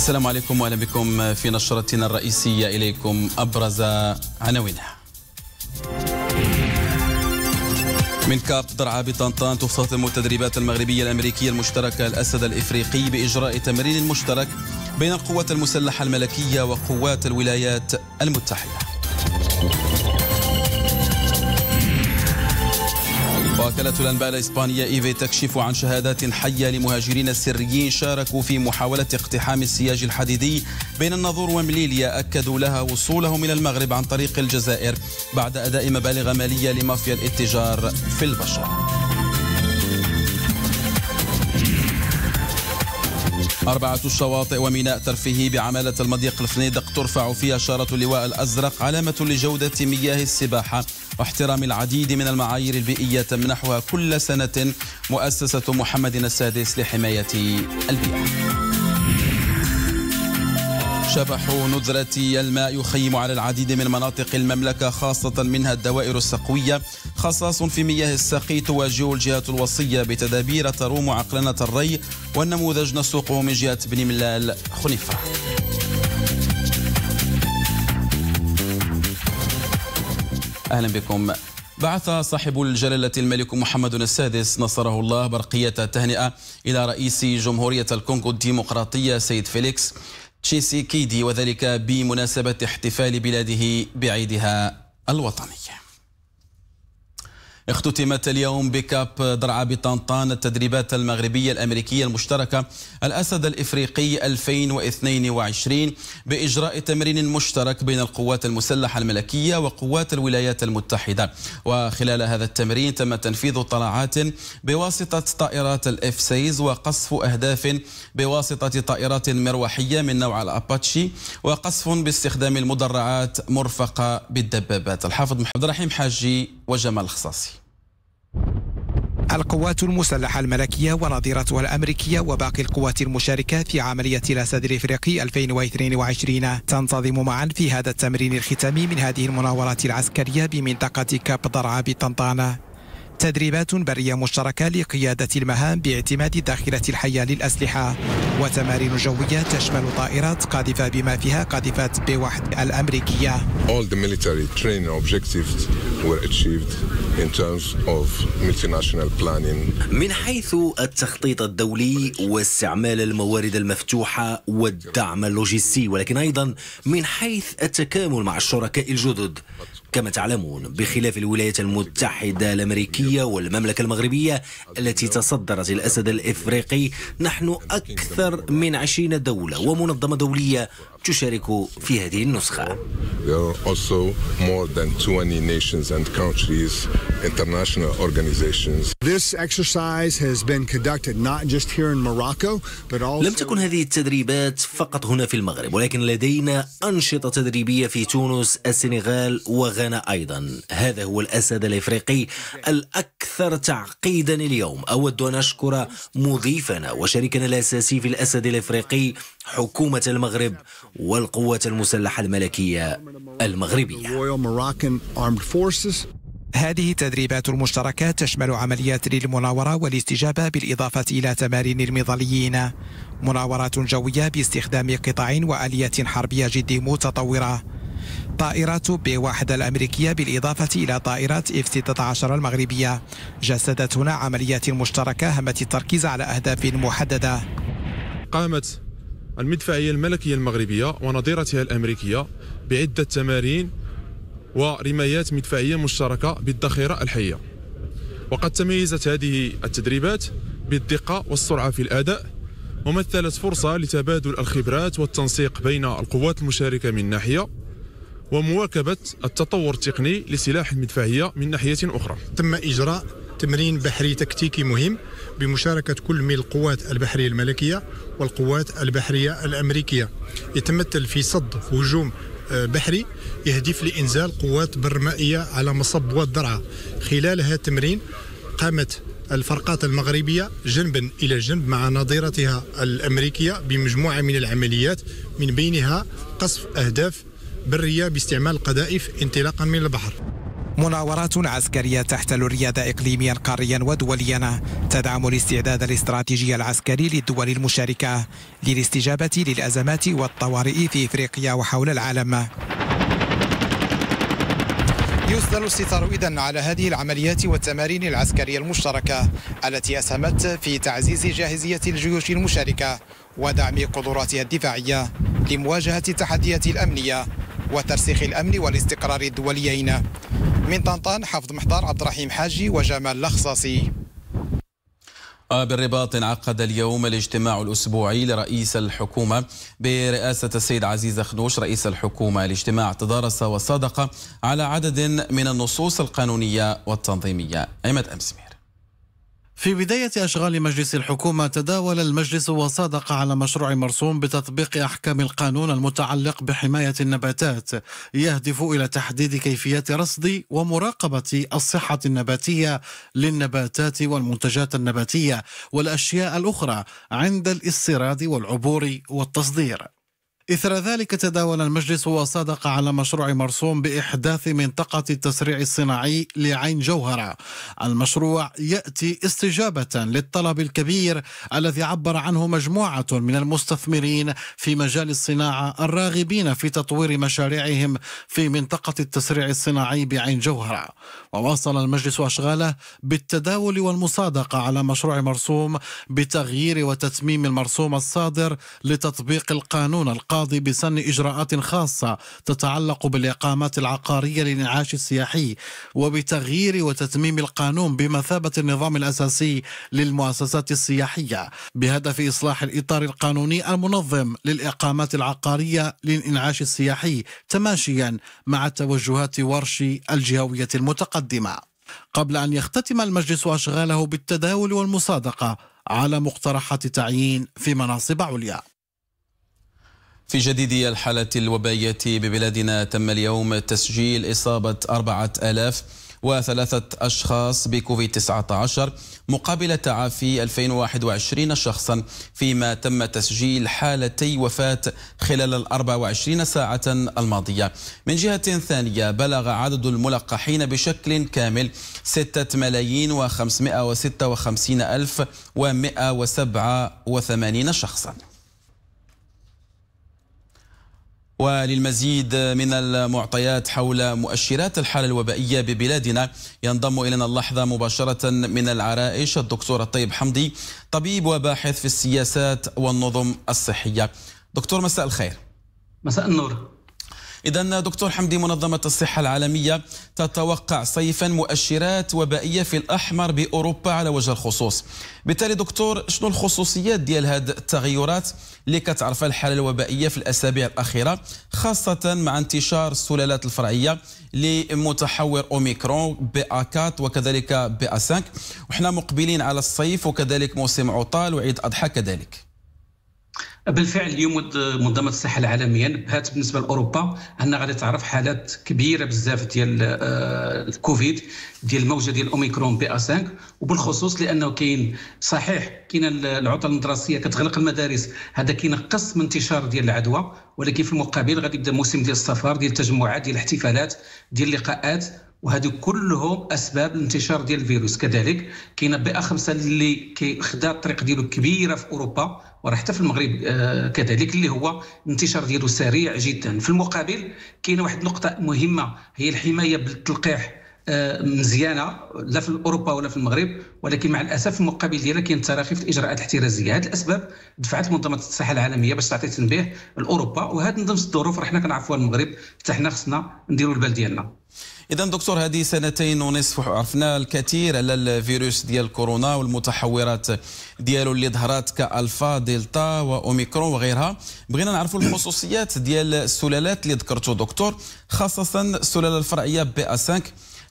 السلام عليكم واهلا بكم في نشرتنا الرئيسيه اليكم ابرز عناوينها. من كاب درعا بطنطان تختتم التدريبات المغربيه الامريكيه المشتركه الاسد الافريقي باجراء تمرين مشترك بين القوات المسلحه الملكيه وقوات الولايات المتحده. وكالة الأنباء الإسبانية إيفي تكشف عن شهادات حية لمهاجرين سريين شاركوا في محاولة اقتحام السياج الحديدي بين الناظور ومليليا أكدوا لها وصولهم إلى المغرب عن طريق الجزائر بعد أداء مبالغ مالية لمافيا الاتجار في البشر أربعة الشواطئ وميناء ترفيهي بعمالة المضيق الفنيدق ترفع فيها شارة اللواء الأزرق علامة لجودة مياه السباحة واحترام العديد من المعايير البيئية تمنحها كل سنة مؤسسة محمد السادس لحماية البيئة شبح نذرة الماء يخيم على العديد من مناطق المملكة خاصة منها الدوائر السقوية خصاص في مياه السقي تواجه الجهات الوصية بتدابير تروم عقلنة الري والنموذج نسوقه من جهة بن ملال خنيفة أهلا بكم بعث صاحب الجلالة الملك محمد السادس نصره الله برقية تهنئة إلى رئيس جمهورية الكونغو الديمقراطية سيد فيليكس تشيسي كيدي وذلك بمناسبة احتفال بلاده بعيدها الوطني اختتمت اليوم بكاب درعا بطنطان التدريبات المغربية الأمريكية المشتركة الأسد الإفريقي 2022 بإجراء تمرين مشترك بين القوات المسلحة الملكية وقوات الولايات المتحدة وخلال هذا التمرين تم تنفيذ طلعات بواسطة طائرات الاف سيز وقصف أهداف بواسطة طائرات مروحية من نوع الأباتشي وقصف باستخدام المدرعات مرفقة بالدبابات الحافظ محمد رحيم حاجي وجمال الخصاصي القوات المسلحة الملكية ونظيرتها الأمريكية وباقي القوات المشاركة في عملية الأسد الإفريقي 2022 تنتظم معا في هذا التمرين الختامي من هذه المناورات العسكرية بمنطقة كاب درعا بطنطانة تدريبات برية مشتركة لقيادة المهام باعتماد داخلة الحية للأسلحة وتمارين جوية تشمل طائرات قاذفة بما فيها قاذفات بي واحد الأمريكية All the military training objectives were achieved in terms of multinational planning. من حيث التخطيط الدولي واستعمال الموارد المفتوحة والدعم اللوجستي ولكن أيضا من حيث التكامل مع الشركاء الجدد كما تعلمون بخلاف الولايات المتحدة الأمريكية والمملكة المغربية التي تصدرت الأسد الإفريقي نحن أكثر من عشرين دولة ومنظمة دولية تشارك في هذه النسخة لم تكن هذه التدريبات فقط هنا في المغرب ولكن لدينا أنشطة تدريبية في تونس السنغال وغيرها غانا أيضا هذا هو الأسد الإفريقي الأكثر تعقيدا اليوم أود أن أشكر مضيفنا وشريكنا الأساسي في الأسد الإفريقي حكومة المغرب والقوات المسلحة الملكية المغربية هذه التدريبات المشتركة تشمل عمليات للمناورة والاستجابة بالإضافة إلى تمارين المظليين مناورات جوية باستخدام قطع وآليات حربية جد متطورة طائرات بي واحد الأمريكية بالإضافة إلى طائرات اف 16 المغربية جسدت هنا عمليات مشتركة همت التركيز على أهداف محددة قامت المدفعية الملكية المغربية ونظيرتها الأمريكية بعدة تمارين ورمايات مدفعية مشتركة بالذخيرة الحية وقد تميزت هذه التدريبات بالدقة والسرعة في الأداء ومثلت فرصة لتبادل الخبرات والتنسيق بين القوات المشاركة من ناحية ومواكبة التطور التقني لسلاح المدفعية من ناحية أخرى تم إجراء تمرين بحري تكتيكي مهم بمشاركة كل من القوات البحرية الملكية والقوات البحرية الأمريكية يتمثل في صد هجوم آه، بحري يهدف لإنزال قوات برمائية على مصب والدرعة خلال هذا التمرين قامت الفرقات المغربية جنبا إلى جنب مع نظيرتها الأمريكية بمجموعة من العمليات من بينها قصف أهداف برية باستعمال القذائف انطلاقا من البحر مناورات عسكرية تحتل الرياض إقليميا قاريا ودوليا تدعم الاستعداد الاستراتيجي العسكري للدول المشاركة للاستجابة للأزمات والطوارئ في إفريقيا وحول العالم يسدل الستار إذا على هذه العمليات والتمارين العسكرية المشتركة التي أسهمت في تعزيز جاهزية الجيوش المشاركة ودعم قدراتها الدفاعية لمواجهة التحديات الأمنية وترسيخ الأمن والاستقرار الدوليين من طنطا حافظ محضار عبد الرحيم حاجي وجمال لخصاصي بالرباط انعقد اليوم الاجتماع الأسبوعي لرئيس الحكومة برئاسة السيد عزيز خنوش رئيس الحكومة الاجتماع تدارس وصادق على عدد من النصوص القانونية والتنظيمية أيمة أمسمير في بداية أشغال مجلس الحكومة تداول المجلس وصادق على مشروع مرسوم بتطبيق أحكام القانون المتعلق بحماية النباتات يهدف إلى تحديد كيفية رصد ومراقبة الصحة النباتية للنباتات والمنتجات النباتية والأشياء الأخرى عند الاستيراد والعبور والتصدير إثر ذلك تداول المجلس وصادق على مشروع مرسوم بإحداث منطقة التسريع الصناعي لعين جوهرة المشروع يأتي استجابة للطلب الكبير الذي عبر عنه مجموعة من المستثمرين في مجال الصناعة الراغبين في تطوير مشاريعهم في منطقة التسريع الصناعي بعين جوهرة وواصل المجلس أشغاله بالتداول والمصادقة على مشروع مرسوم بتغيير وتتميم المرسوم الصادر لتطبيق القانون القادم القاضي بسن إجراءات خاصة تتعلق بالإقامات العقارية للإنعاش السياحي وبتغيير وتتميم القانون بمثابة النظام الأساسي للمؤسسات السياحية بهدف إصلاح الإطار القانوني المنظم للإقامات العقارية للإنعاش السياحي تماشيا مع توجهات ورش الجهوية المتقدمة قبل أن يختتم المجلس أشغاله بالتداول والمصادقة على مقترحات تعيين في مناصب عليا في جديد الحالة الوبائية ببلادنا تم اليوم تسجيل إصابة أربعة آلاف وثلاثة أشخاص بكوفيد 19 مقابل تعافي 2021 شخصا فيما تم تسجيل حالتي وفاة خلال ال 24 ساعة الماضية من جهة ثانية بلغ عدد الملقحين بشكل كامل 6 ملايين و 556 ألف و 187 شخصاً وللمزيد من المعطيات حول مؤشرات الحالة الوبائية ببلادنا ينضم إلينا اللحظة مباشرة من العرائش الدكتور الطيب حمدي طبيب وباحث في السياسات والنظم الصحية دكتور مساء الخير مساء النور إذا دكتور حمدي منظمة الصحة العالمية تتوقع صيفا مؤشرات وبائية في الأحمر بأوروبا على وجه الخصوص بالتالي دكتور شنو الخصوصيات ديال هاد التغيرات اللي كتعرفها الحالة الوبائية في الأسابيع الأخيرة خاصة مع انتشار السلالات الفرعية لمتحور أوميكرون بي أ 4 وكذلك بي أ 5 وحنا مقبلين على الصيف وكذلك موسم عطال وعيد أضحى كذلك بالفعل اليوم منظمه الصحه العالميه نبهات بالنسبه لاوروبا انها غادي تعرف حالات كبيره بزاف ديال آه، الكوفيد ديال الموجه ديال اوميكرون بي ا إيه 5 وبالخصوص لانه كاين صحيح كاين العطل المدرسيه كتغلق المدارس هذا كينقص من انتشار ديال العدوى ولكن في المقابل غادي يبدا موسم ديال السفر ديال التجمعات ديال الاحتفالات ديال اللقاءات وهذو كلهم اسباب الانتشار ديال الفيروس كذلك كاينه بيئه خمسه اللي كيخدا الطريق ديالو كبيره في اوروبا وراه حتى في المغرب آه، كذلك اللي هو الانتشار ديالو سريع جدا في المقابل كاينه واحد النقطه مهمه هي الحمايه بالتلقيح آه، مزيانه لا في اوروبا ولا في المغرب ولكن مع الاسف المقابل ديالها كاين تراخي في الاجراءات الاحترازيه هذه الاسباب دفعت منظمه الصحه العالميه باش تعطي تنبيه لاوروبا وهذا نفس الظروف راه حنا كنعرفوها المغرب حتى حنا خصنا نديروا البال ديالنا اذا دكتور هذه سنتين ونصف عرفنا الكثير على الفيروس ديال كورونا والمتحورات ديالو اللي ظهرات كالفا دلتا واوميكرون وغيرها بغينا نعرفوا الخصوصيات ديال السلالات اللي ذكرتو دكتور خاصه السلاله الفرعيه بي ا 5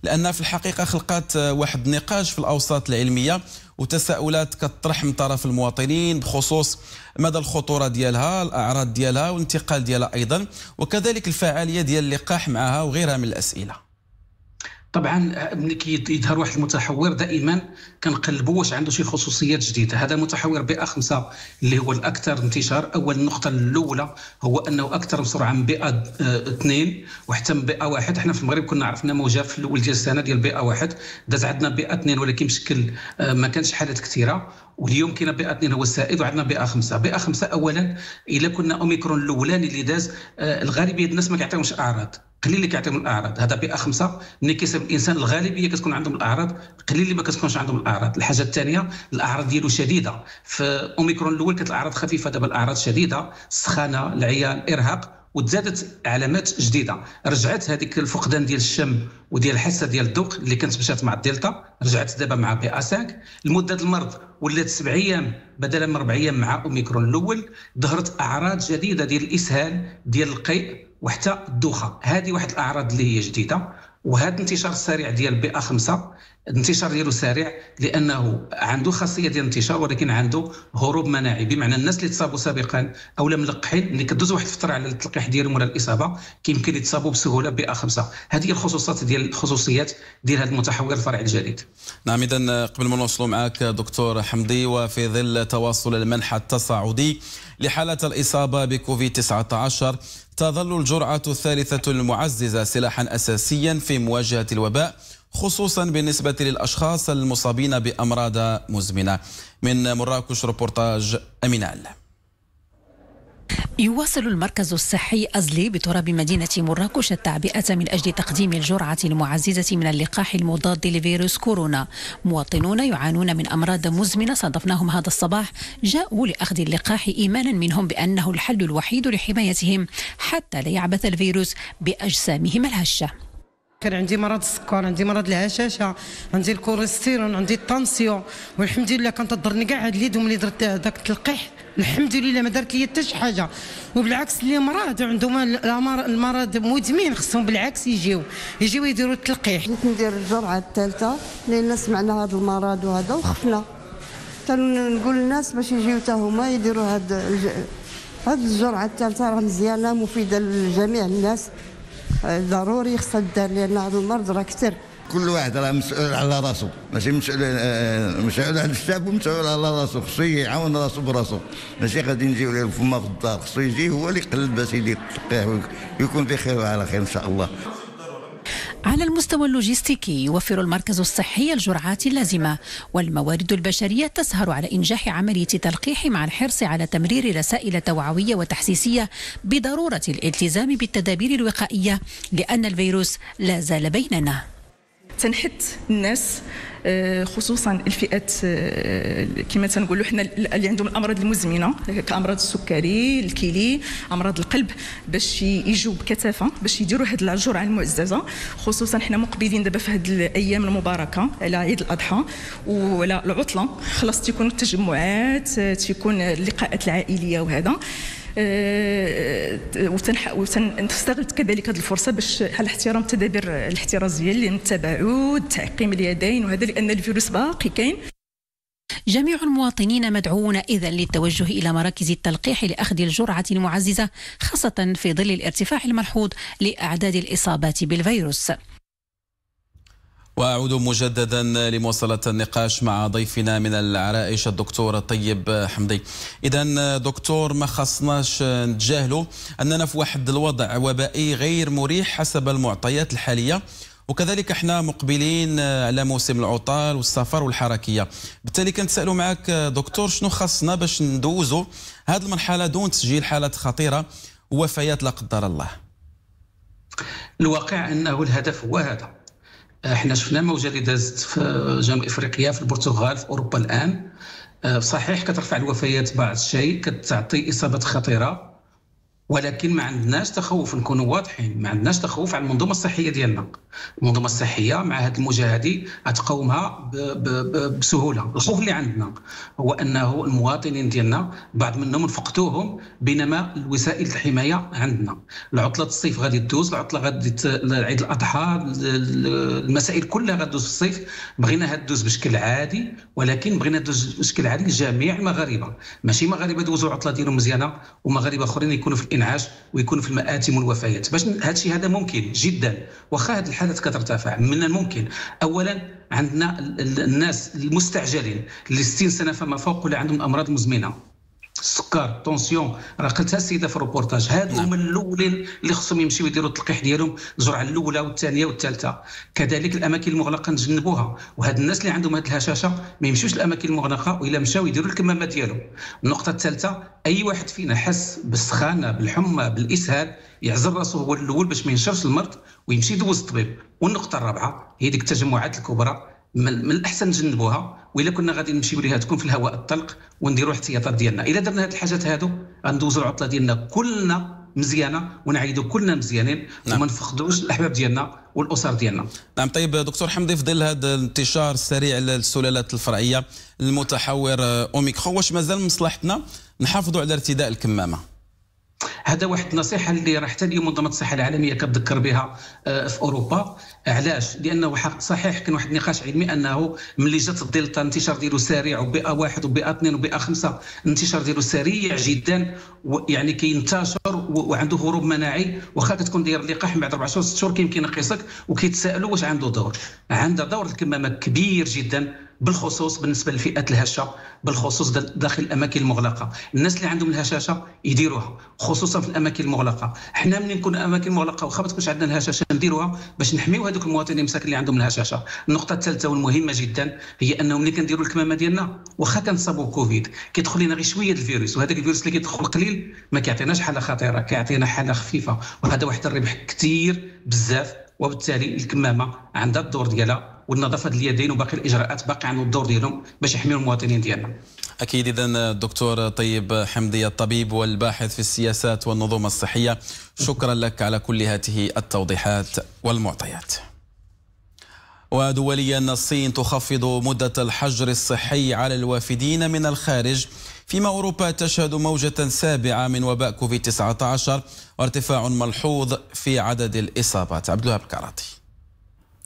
لان في الحقيقه خلقت واحد النقاش في الاوساط العلميه وتساؤلات كطرح من طرف المواطنين بخصوص مدى الخطوره ديالها الاعراض ديالها والانتقال ديالها ايضا وكذلك الفعاليه ديال اللقاح معها وغيرها من الاسئله طبعا آه، ملي كيظهر واحد المتحور دائما كنقلبوا واش عنده شي خصوصيات جديده هذا المتحور بي ا 5 اللي هو الاكثر انتشار اول النقطه الاولى هو انه اكثر بسرعه من بي ا 2 آه، وحتى من بي ا 1 حنا في المغرب كنا عرفنا موجه في الاول ديال السنه ديال بي ا 1 داز عندنا بي ا 2 ولكن مشكل آه، ما كانش حالات كثيره واليوم كاين بي ا 2 هو السائد وعندنا بي ا 5 بي ا 5 اولا الا كنا اوميكرون الاولاني اللي داز الغالبيه الناس ما كيعطيهمش اعراض قليل اللي كيعطيهم الاعراض هذا بي ا 5 ملي كيصيب الانسان الغالبيه كتكون عندهم الاعراض قليل اللي ما كتكونش عندهم الاعراض الحاجه الثانيه الاعراض ديالو شديده في اوميكرون الاول كانت الاعراض خفيفه دابا الاعراض شديده السخانه العيا الارهاق وتزادت علامات جديده رجعت هذيك الفقدان ديال الشم وديال الحاسه ديال الذوق اللي كانت مشات مع الدلتا رجعت دابا مع بي ا 5 المده المرض ولات سبع ايام بدلا من اربع ايام مع اوميكرون الاول ظهرت اعراض جديده ديال الاسهال ديال القيء وحتى الدوخه هذه واحد الاعراض اللي هي جديده وهذا الانتشار السريع ديال بي ا 5 الانتشار ديالو سريع لانه عنده خاصيه ديال الانتشار ولكن عنده هروب مناعي بمعنى الناس اللي تصابوا سابقا او لم ملقحين اللي كدوز واحد الفتره على التلقيح ديالهم ولا الاصابه كيمكن يتصابوا بسهوله بي ا 5 هذه هي الخصوصات ديال الخصوصيات ديال هذا المتحور الفرع الجديد نعم اذا قبل ما نوصلوا معك دكتور حمدي وفي ظل تواصل المنحى التصاعدي لحاله الاصابه بكوفيد 19 تظل الجرعة الثالثة المعززة سلاحا أساسيا في مواجهة الوباء خصوصا بالنسبة للأشخاص المصابين بأمراض مزمنة من مراكش روبورتاج أمينال يواصل المركز الصحي أزلي بتراب مدينة مراكش التعبئة من أجل تقديم الجرعة المعززة من اللقاح المضاد لفيروس كورونا مواطنون يعانون من أمراض مزمنة صادفناهم هذا الصباح جاءوا لأخذ اللقاح إيمانا منهم بأنه الحل الوحيد لحمايتهم حتى لا يعبث الفيروس بأجسامهم الهشة كان عندي مرض السكر عندي مرض الهشاشه عندي الكوليسترول عندي الطنسيون والحمد لله كانت تضرني كاع هاد اليد وملي درت داك التلقيح الحمد لله ما دارت لي حتى شي حاجه وبالعكس اللي مرض عندهم المرض مدمن خصهم بالعكس يجيو يجيو يديروا التلقيح بغيت ندير الجرعه الثالثه لان سمعنا هذا المرض وهذا وخفنا تنقول للناس باش يجيو حتى هما يديروا هاد هاد الجرعه الثالثه راه مزيانه مفيده لجميع الناس آه، ضروري خصها دار لان هذا المرض راه كثر كل واحد راه مسؤول على راسو ماشي مسؤول آه، مسؤول على الشعب ومسؤول على راسو خصو يعاون راسو براسو ماشي غادي نجيو فما في الدار خصو يجي هو اللي يقلب باش يدير ويكون في خير وعلى خير ان شاء الله على المستوى اللوجستيكي يوفر المركز الصحي الجرعات اللازمة والموارد البشرية تسهر على إنجاح عملية تلقيح مع الحرص على تمرير رسائل توعوية وتحسيسية بضرورة الالتزام بالتدابير الوقائية لأن الفيروس لا زال بيننا تنحت الناس آه، خصوصا الفئات آه، كما تنقولوا حنا اللي عندهم الامراض المزمنه كامراض السكري الكلي امراض القلب باش يجوا بكثافه باش يديروا هذه الجرعه المعززه خصوصا حنا مقبلين دابا في هذه الايام المباركه على عيد الاضحى وعلى العطله خلاص تيكون التجمعات آه، تيكون اللقاءات العائليه وهذا آه، وتستغل كذلك هذه الفرصه باش على احترام التدابير الاحترازيه اللي نتبعوا تعقيم اليدين وهذا لان الفيروس باقي كاين جميع المواطنين مدعوون إذا للتوجه إلى مراكز التلقيح لأخذ الجرعة المعززة خاصة في ظل الارتفاع الملحوظ لأعداد الإصابات بالفيروس وأعود مجددا لمواصلة النقاش مع ضيفنا من العرائش الدكتور طيب حمدي إذا دكتور ما خصناش نتجاهله أننا في واحد الوضع وبائي غير مريح حسب المعطيات الحالية وكذلك احنا مقبلين على موسم العطال والسفر والحركيه بالتالي كنتسالوا معك دكتور شنو خصنا باش ندوزوا هذه المرحله دون تسجيل حالات خطيره ووفيات لا قدر الله الواقع انه الهدف هو هذا احنا آه، شفنا الموجه اللي دازت في جنوب افريقيا في البرتغال في اوروبا الان آه، صحيح كترفع الوفيات بعض الشيء كتعطي اصابات خطيره ولكن ما عندناش تخوف نكونوا واضحين ما عندناش تخوف على المنظومه الصحيه ديالنا المنظومه الصحيه مع هذا المجاهدي هذه غتقاومها بسهوله الخوف اللي عندنا هو انه المواطنين ديالنا بعض منهم فقدوهم بينما وسائل الحمايه عندنا العطله الصيف غادي تدوز العطله غادي عيد الاضحى المسائل كلها غادوز في الصيف بغيناها تدوز بشكل عادي ولكن بغينا تدوز بشكل عادي لجميع المغاربه ماشي مغاربه دوزوا العطله ديالهم مزيانه ومغاربه اخرين يكونوا في الانعاش ويكون في المآتم والوفيات باش هذا هذا ممكن جدا واخا هذه الحالات كترتفع من الممكن اولا عندنا الناس المستعجلين اللي 60 سنه فما فوق ولا عندهم امراض مزمنه السكر طونسيون راه قلتها السيده في الروبورتاج هادو نعم. هما الاولين اللي خصهم يمشيو يديروا التلقيح ديالهم الجرعه الاولى والثانيه والثالثه كذلك الاماكن المغلقه نجنبوها وهاد الناس اللي عندهم هاد الهشاشه ما يمشيوش الاماكن المغلقه والا مشاو يديروا الكمامه ديالهم النقطه الثالثه اي واحد فينا حس بالسخانه بالحمى بالاسهال يعزل راسه هو الاول باش ما ينشرش المرض ويمشي يدوز الطبيب والنقطه الرابعه هي ديك التجمعات الكبرى من من الاحسن نجنبوها والا كنا غادي نمشيو ليها تكون في الهواء الطلق ونديروا الاحتياطات ديالنا الا درنا هاد الحاجات هادو غندوزوا العطله ديالنا كلنا مزيانه ونعيدوا كلنا مزيانين نعم. وما نفقدوش الاحباب ديالنا والاسر ديالنا. نعم طيب دكتور حمدي في ظل هذا الانتشار السريع للسلالات الفرعيه المتحور اوميكرون واش مازال مصلحتنا نحافظوا على ارتداء الكمامه؟ هذا واحد النصيحه اللي راه حتى اليوم منظمه الصحه العالميه كتذكر بها آه، في اوروبا علاش لانه صحيح كان واحد النقاش علمي انه ملي جات الدلتا انتشار ديالو سريع وبيئه واحد وبيئه اثنين وبيئه خمسه انتشار ديالو سريع جدا يعني كينتشر وعنده هروب مناعي واخا كتكون داير اللقاح بعد اربع شهور ست شهور كيمكن يقيسك وكيتسائلوا واش عنده دور عنده دور الكمامه كبير جدا بالخصوص بالنسبه للفئات الهشه بالخصوص داخل الاماكن المغلقه الناس اللي عندهم الهشاشه يديروها خصوصا في الاماكن المغلقه حنا ملي نكون اماكن مغلقه وخا ما تكونش عندنا الهشاشه نديروها باش نحميو هذوك المواطنين مساكن اللي عندهم الهشاشه النقطه الثالثه والمهمه جدا هي انه ملي كنديروا الكمامه ديالنا واخا كنصابوا كوفيد كيدخل لنا غير شويه الفيروس وهذاك الفيروس اللي كيدخل قليل ما كيعطيناش حاله خطيره كيعطينا حاله خفيفه وهذا واحد الربح كثير بزاف وبالتالي الكمامه عندها الدور ديالها والنظافه اليدين وباقي الاجراءات باقي عندهم الدور ديالهم باش يحميوا المواطنين ديالنا اكيد اذا الدكتور طيب حمدي الطبيب والباحث في السياسات والنظم الصحيه شكرا لك على كل هذه التوضيحات والمعطيات ودوليا الصين تخفض مدة الحجر الصحي على الوافدين من الخارج فيما أوروبا تشهد موجة سابعة من وباء كوفيد 19 وارتفاع ملحوظ في عدد الإصابات عبد الوهاب كاراتي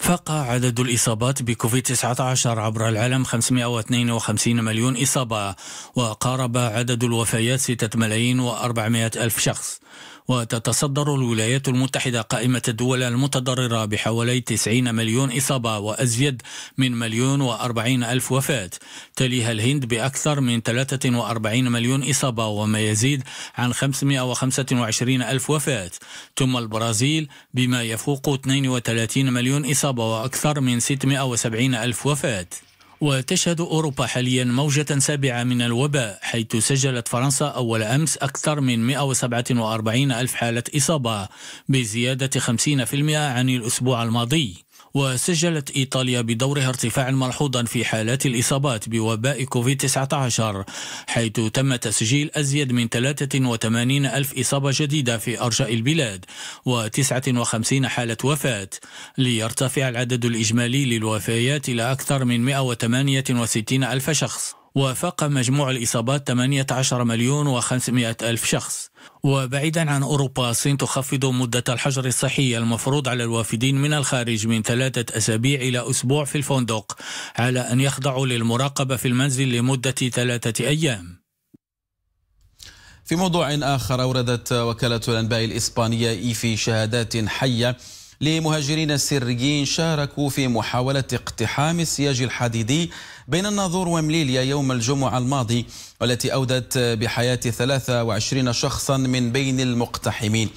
فاق عدد الإصابات بكوفيد-19 عبر العالم 552 مليون إصابة وقارب عدد الوفيات 6 ملايين و400 ألف شخص وتتصدر الولايات المتحدة قائمة الدول المتضررة بحوالي 90 مليون إصابة وأزيد من مليون و40 ألف وفاة تليها الهند بأكثر من 43 مليون إصابة وما يزيد عن 525 ألف وفاة ثم البرازيل بما يفوق 32 مليون إصابة الإصابة وأكثر من 670 ألف وفاة وتشهد أوروبا حاليا موجة سابعة من الوباء حيث سجلت فرنسا أول أمس أكثر من 147 ألف حالة إصابة بزيادة 50% عن الأسبوع الماضي وسجلت إيطاليا بدورها ارتفاعا ملحوظا في حالات الإصابات بوباء كوفيد-19 حيث تم تسجيل أزيد من 83 ألف إصابة جديدة في أرجاء البلاد و59 حالة وفاة ليرتفع العدد الإجمالي للوفيات إلى أكثر من 168 ألف شخص وفاق مجموع الإصابات 18 مليون و500 ألف شخص وبعيدا عن أوروبا الصين تخفض مدة الحجر الصحي المفروض على الوافدين من الخارج من ثلاثة أسابيع إلى أسبوع في الفندق على أن يخضعوا للمراقبة في المنزل لمدة ثلاثة أيام في موضوع آخر أوردت وكالة الأنباء الإسبانية إيفي شهادات حية لمهاجرين سريين شاركوا في محاولة اقتحام السياج الحديدي بين الناظور ومليليا يوم الجمعة الماضي والتي أودت بحياة 23 شخصا من بين المقتحمين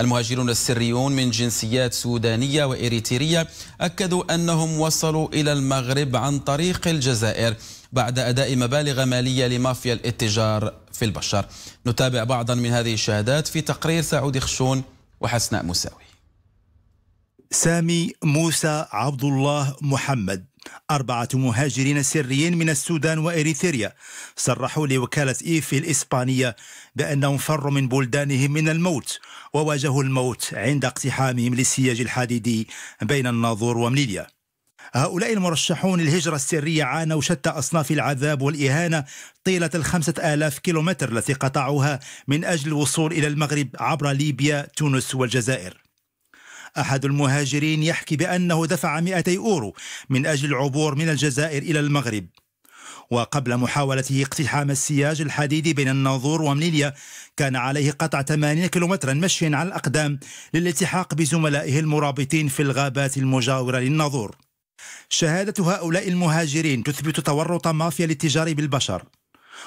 المهاجرون السريون من جنسيات سودانية وإريترية أكدوا أنهم وصلوا إلى المغرب عن طريق الجزائر بعد أداء مبالغ مالية لمافيا الاتجار في البشر نتابع بعضا من هذه الشهادات في تقرير سعود خشون وحسناء مساوي سامي موسى عبد الله محمد أربعة مهاجرين سريين من السودان وإريتريا صرحوا لوكالة إيفي الإسبانية بأنهم فروا من بلدانهم من الموت وواجهوا الموت عند اقتحامهم للسياج الحديدي بين الناظور ومليليا هؤلاء المرشحون للهجرة السرية عانوا شتى أصناف العذاب والإهانة طيلة الخمسة آلاف كيلومتر التي قطعوها من أجل الوصول إلى المغرب عبر ليبيا تونس والجزائر أحد المهاجرين يحكي بأنه دفع 200 أورو من أجل العبور من الجزائر إلى المغرب وقبل محاولته اقتحام السياج الحديدي بين الناظور ومنيليا كان عليه قطع 80 كيلومترا مشيا على الأقدام للالتحاق بزملائه المرابطين في الغابات المجاورة للناظور شهادة هؤلاء المهاجرين تثبت تورط مافيا للتجار بالبشر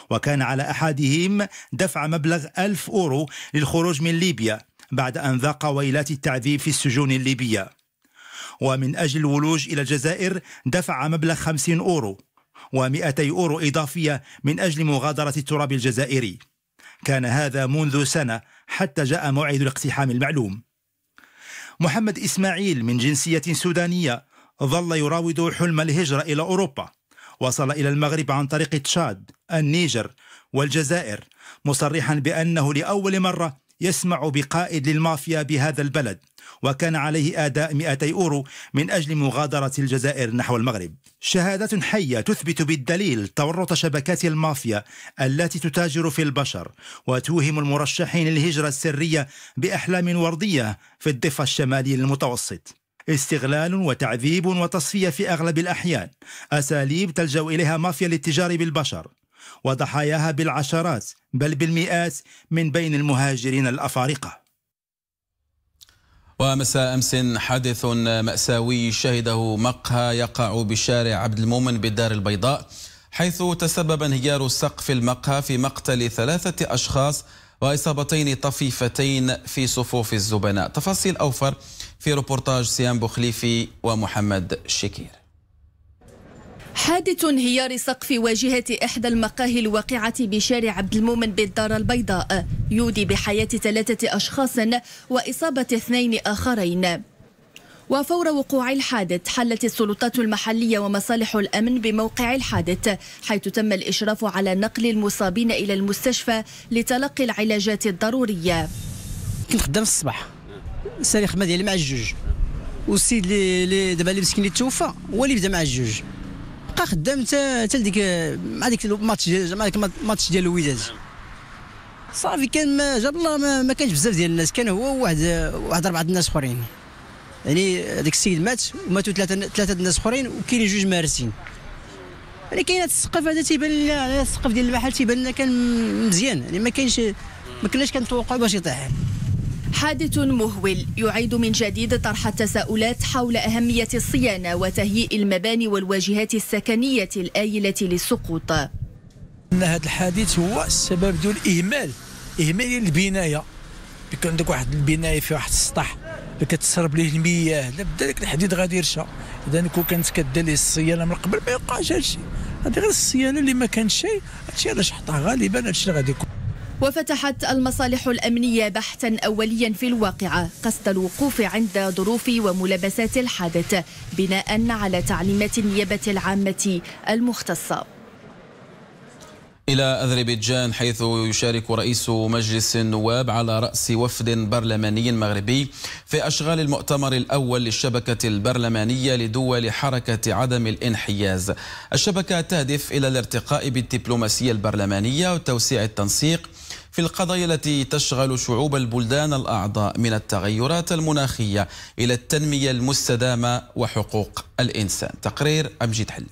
وكان على أحدهم دفع مبلغ ألف أورو للخروج من ليبيا بعد أن ذاق ويلات التعذيب في السجون الليبية ومن أجل الولوج إلى الجزائر دفع مبلغ 50 أورو و200 أورو إضافية من أجل مغادرة التراب الجزائري كان هذا منذ سنة حتى جاء موعد الاقتحام المعلوم محمد إسماعيل من جنسية سودانية ظل يراود حلم الهجرة إلى أوروبا وصل إلى المغرب عن طريق تشاد النيجر والجزائر مصرحا بأنه لأول مرة يسمع بقائد للمافيا بهذا البلد وكان عليه أداء 200 أورو من أجل مغادرة الجزائر نحو المغرب شهادات حية تثبت بالدليل تورط شبكات المافيا التي تتاجر في البشر وتوهم المرشحين للهجرة السرية بأحلام وردية في الضفة الشمالية للمتوسط استغلال وتعذيب وتصفية في أغلب الأحيان أساليب تلجأ إليها مافيا للتجار بالبشر وضحاياها بالعشرات بل بالمئات من بين المهاجرين الافارقه ومساء أمس حادث مأساوي شهده مقهى يقع بشارع عبد المؤمن بالدار البيضاء حيث تسبب انهيار سقف المقهى في مقتل ثلاثة أشخاص وإصابتين طفيفتين في صفوف الزبناء تفاصيل أوفر في روبورتاج سيام بوخليفي ومحمد شكير حادث انهيار سقف واجهة إحدى المقاهي الواقعة بشارع عبد المؤمن بالدار البيضاء يودي بحياة ثلاثة أشخاص وإصابة اثنين آخرين وفور وقوع الحادث حلت السلطات المحلية ومصالح الأمن بموقع الحادث حيث تم الإشراف على نقل المصابين إلى المستشفى لتلقي العلاجات الضرورية كنت خدام الصباح سالي خدمة ديالي مع الجوج والسيد اللي دابا اللي مسكين اللي توفى هو اللي بدا مع الجوج بقى خدام حتى لديك مع ديك الماتش ديال مع ديك الماتش ديال الوداد صافي كان ما جاب الله ما, ما كانش بزاف ديال الناس كان هو واحد واحد اربعه الناس اخرين يعني هذاك السيد مات وماتوا ثلاثه ثلاثه الناس اخرين وكاينين جوج مارسين يعني كاين هذا السقف هذا تيبان لنا السقف ديال المحل تيبان لنا كان مزيان يعني ما كاينش ما كناش كنتوقعوا باش يطيح حادث مهول يعيد من جديد طرح التساؤلات حول أهمية الصيانة وتهيئ المباني والواجهات السكنية الآيلة للسقوط أن هذا الحادث هو السبب ديال الإهمال إهمال البناية كان عندك واحد البنايه فيها واحد السطح اللي كتسرب ليه المياه لا بدا داك الحديد غادي يرشى اذا كون كانت كدير ليه الصيانه من قبل ما يوقعش هادشي هذه غير الصيانه اللي ما كانش شيء هادشي علاش حطاه غالبا هادشي اللي غادي يكون وفتحت المصالح الأمنية بحثا أوليا في الواقعة قصد الوقوف عند ظروف وملابسات الحادث بناء على تعليمات النيابة العامة المختصة إلى أذربيجان حيث يشارك رئيس مجلس النواب على رأس وفد برلماني مغربي في أشغال المؤتمر الأول للشبكة البرلمانية لدول حركة عدم الانحياز الشبكة تهدف إلى الارتقاء بالدبلوماسية البرلمانية وتوسيع التنسيق في القضايا التي تشغل شعوب البلدان الأعضاء من التغيرات المناخية إلى التنمية المستدامة وحقوق الإنسان تقرير أمجد حلو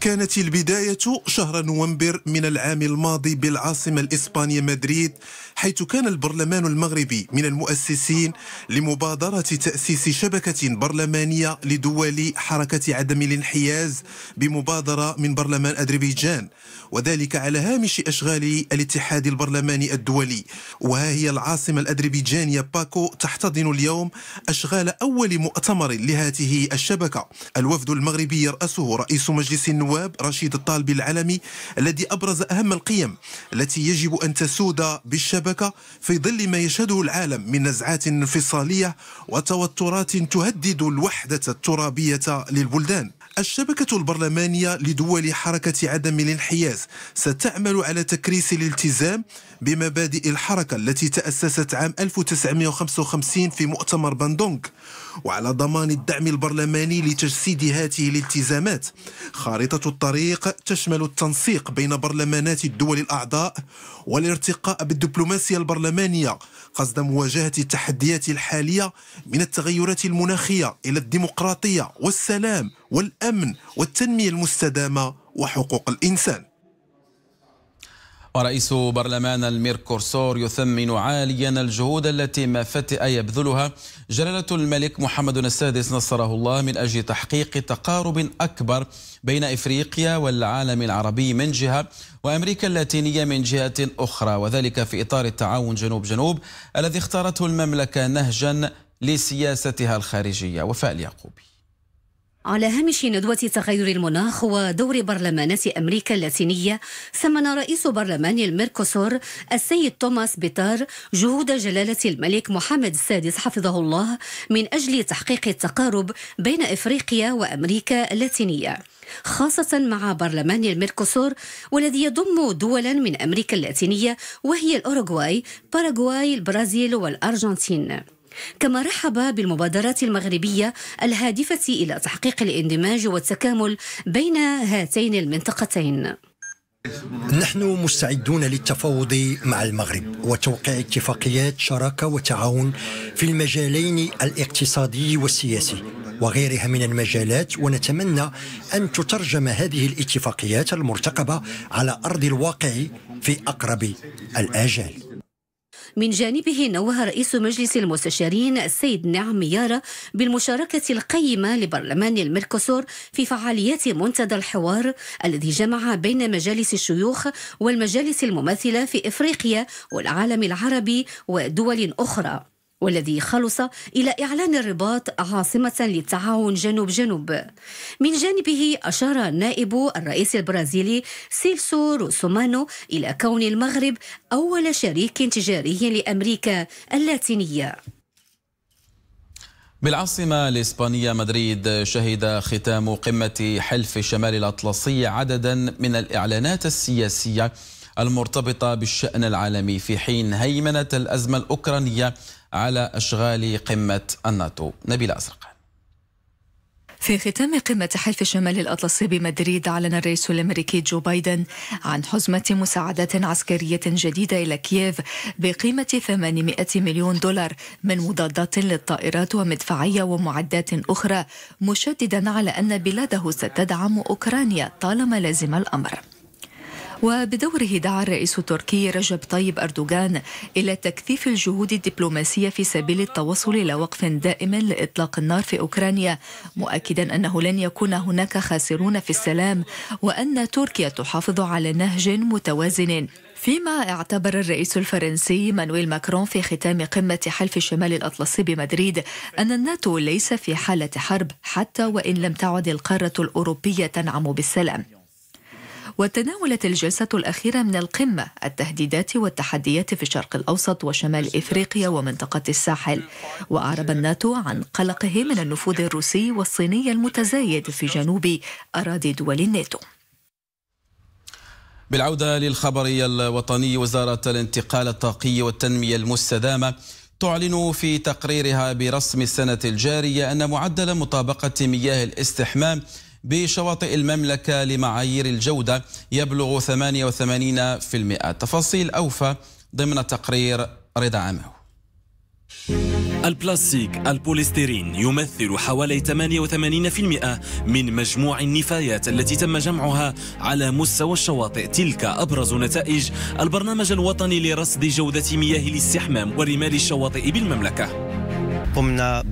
كانت البداية شهر نوفمبر من العام الماضي بالعاصمة الإسبانية مدريد حيث كان البرلمان المغربي من المؤسسين لمبادرة تأسيس شبكة برلمانية لدول حركة عدم الانحياز بمبادرة من برلمان أذربيجان وذلك على هامش أشغال الاتحاد البرلماني الدولي وها هي العاصمة الأذربيجانية باكو تحتضن اليوم أشغال أول مؤتمر لهذه الشبكة الوفد المغربي يرأسه رئيس مجلس النواب رشيد الطالبي العلمي الذي أبرز أهم القيم التي يجب أن تسود بالشبكة في ظل ما يشهده العالم من نزعات انفصالية وتوترات تهدد الوحدة الترابية للبلدان الشبكة البرلمانية لدول حركة عدم الانحياز ستعمل على تكريس الالتزام بمبادئ الحركة التي تأسست عام 1955 في مؤتمر باندونغ وعلى ضمان الدعم البرلماني لتجسيد هذه الالتزامات خارطة الطريق تشمل التنسيق بين برلمانات الدول الأعضاء والارتقاء بالدبلوماسية البرلمانية قصد مواجهة التحديات الحالية من التغيرات المناخية إلى الديمقراطية والسلام والأمن والتنمية المستدامة وحقوق الإنسان ورئيس برلمان الميركورسور يثمن عاليا الجهود التي ما فتئ يبذلها جلالة الملك محمد السادس نصره الله من أجل تحقيق تقارب أكبر بين إفريقيا والعالم العربي من جهة وأمريكا اللاتينية من جهة أخرى وذلك في إطار التعاون جنوب جنوب الذي اختارته المملكة نهجا لسياستها الخارجية وفاء اليعقوبي على هامش ندوة تغير المناخ ودور برلمانات أمريكا اللاتينية ثمن رئيس برلمان الميركوسور السيد توماس بيتار جهود جلالة الملك محمد السادس حفظه الله من أجل تحقيق التقارب بين إفريقيا وأمريكا اللاتينية خاصة مع برلمان الميركوسور والذي يضم دولا من أمريكا اللاتينية وهي الأوروغواي باراغواي البرازيل والأرجنتين كما رحب بالمبادرات المغربية الهادفة إلى تحقيق الاندماج والتكامل بين هاتين المنطقتين نحن مستعدون للتفاوض مع المغرب وتوقيع اتفاقيات شراكه وتعاون في المجالين الاقتصادي والسياسي وغيرها من المجالات ونتمنى ان تترجم هذه الاتفاقيات المرتقبه على ارض الواقع في اقرب الاجال من جانبه نوه رئيس مجلس المستشارين السيد نعم يارا بالمشاركة القيمة لبرلمان الميركوسور في فعاليات منتدى الحوار الذي جمع بين مجالس الشيوخ والمجالس المماثلة في إفريقيا والعالم العربي ودول أخرى والذي خلص إلى إعلان الرباط عاصمة للتعاون جنوب جنوب من جانبه أشار نائب الرئيس البرازيلي سيلسو روسومانو إلى كون المغرب أول شريك تجاري لأمريكا اللاتينية بالعاصمة الإسبانية مدريد شهد ختام قمة حلف شمال الأطلسي عددا من الإعلانات السياسية المرتبطة بالشأن العالمي في حين هيمنة الأزمة الأوكرانية على أشغال قمة الناتو نبيل أزرق في ختام قمة حلف الشمال الأطلسي بمدريد أعلن الرئيس الأمريكي جو بايدن عن حزمة مساعدات عسكرية جديدة إلى كييف بقيمة 800 مليون دولار من مضادات للطائرات ومدفعية ومعدات أخرى مشددا على أن بلاده ستدعم أوكرانيا طالما لازم الأمر وبدوره دعا الرئيس التركي رجب طيب أردوغان إلى تكثيف الجهود الدبلوماسية في سبيل التوصل إلى وقف دائم لإطلاق النار في أوكرانيا مؤكدا أنه لن يكون هناك خاسرون في السلام وأن تركيا تحافظ على نهج متوازن فيما اعتبر الرئيس الفرنسي مانويل ماكرون في ختام قمة حلف الشمال الأطلسي بمدريد أن الناتو ليس في حالة حرب حتى وإن لم تعد القارة الأوروبية تنعم بالسلام وتناولت الجلسة الأخيرة من القمة التهديدات والتحديات في الشرق الأوسط وشمال إفريقيا ومنطقة الساحل وأعرب الناتو عن قلقه من النفوذ الروسي والصيني المتزايد في جنوب أراضي دول الناتو بالعودة للخبر الوطني وزارة الانتقال الطاقي والتنمية المستدامة تعلن في تقريرها برسم السنة الجارية أن معدل مطابقة مياه الاستحمام بشواطئ المملكة لمعايير الجودة يبلغ 88% تفاصيل أوفى ضمن تقرير رضا عمو البلاستيك البوليستيرين يمثل حوالي 88% من مجموع النفايات التي تم جمعها على مستوى الشواطئ تلك أبرز نتائج البرنامج الوطني لرصد جودة مياه الاستحمام ورمال الشواطئ بالمملكة قمنا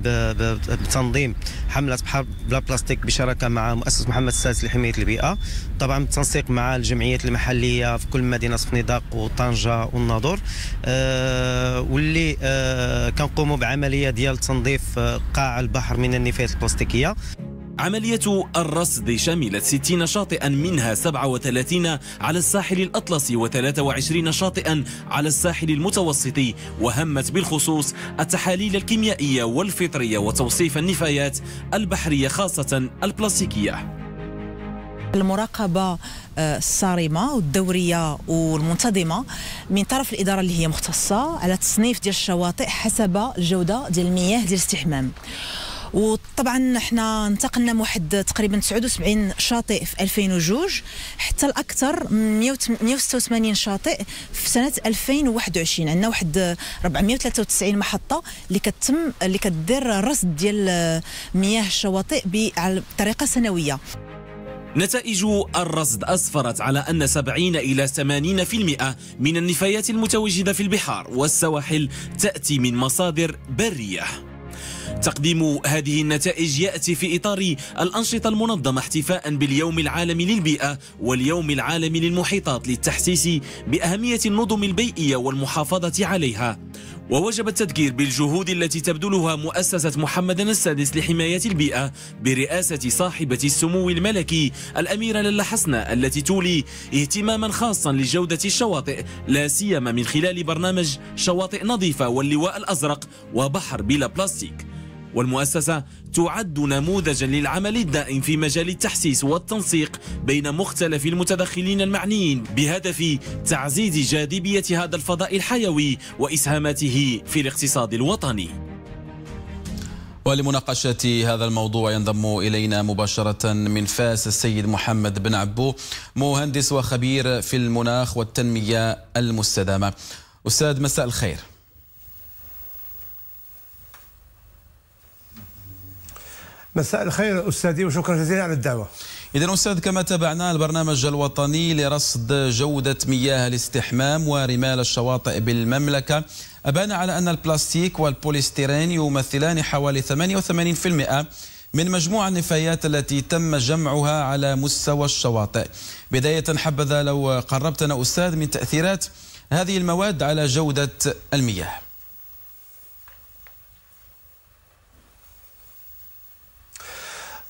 بتنظيم حملة بحر بلا بلاستيك بشراكة مع مؤسسة محمد السادس لحماية البيئة طبعا بالتنسيق مع الجمعيات المحلية في كل مدينة صفنيدق وطنجة والناظور أه واللي أه كنقوموا بعملية ديال تنظيف آه، قاع البحر من النفايات البلاستيكية عملية الرصد شملت 60 شاطئا منها 37 على الساحل الأطلسي و23 شاطئا على الساحل المتوسطي وهمت بالخصوص التحاليل الكيميائية والفطرية وتوصيف النفايات البحرية خاصة البلاستيكية المراقبة آه، الصارمة والدورية والمنتظمة من طرف الإدارة اللي هي مختصة على تصنيف ديال الشواطئ حسب الجودة ديال المياه ديال الاستحمام وطبعا حنا انتقلنا واحد تقريبا 79 شاطئ في 2002 حتى الاكثر 186 شاطئ في سنه 2021 عندنا واحد 493 محطه اللي كتم اللي كدير رصد ديال مياه الشواطئ بطريقه سنويه نتائج الرصد أسفرت على أن 70 إلى 80% من النفايات المتواجدة في البحار والسواحل تأتي من مصادر برية تقديم هذه النتائج يأتي في إطار الأنشطة المنظمة احتفاء باليوم العالمي للبيئة واليوم العالمي للمحيطات للتحسيس بأهمية النظم البيئية والمحافظة عليها ووجب التذكير بالجهود التي تبذلها مؤسسة محمد السادس لحماية البيئة برئاسة صاحبة السمو الملكي الأميرة للا حسنة التي تولي اهتماما خاصا لجودة الشواطئ لا سيما من خلال برنامج شواطئ نظيفة واللواء الأزرق وبحر بلا بلاستيك والمؤسسة تعد نموذجا للعمل الدائم في مجال التحسيس والتنسيق بين مختلف المتدخلين المعنيين بهدف تعزيز جاذبية هذا الفضاء الحيوي وإسهاماته في الاقتصاد الوطني ولمناقشة هذا الموضوع ينضم إلينا مباشرة من فاس السيد محمد بن عبو مهندس وخبير في المناخ والتنمية المستدامة أستاذ مساء الخير مساء الخير أستاذي وشكرا جزيلا على الدعوة إذا أستاذ كما تابعنا البرنامج الوطني لرصد جودة مياه الاستحمام ورمال الشواطئ بالمملكة أبان على أن البلاستيك والبوليستيرين يمثلان حوالي 88% من مجموع النفايات التي تم جمعها على مستوى الشواطئ بداية حبذا لو قربتنا أستاذ من تأثيرات هذه المواد على جودة المياه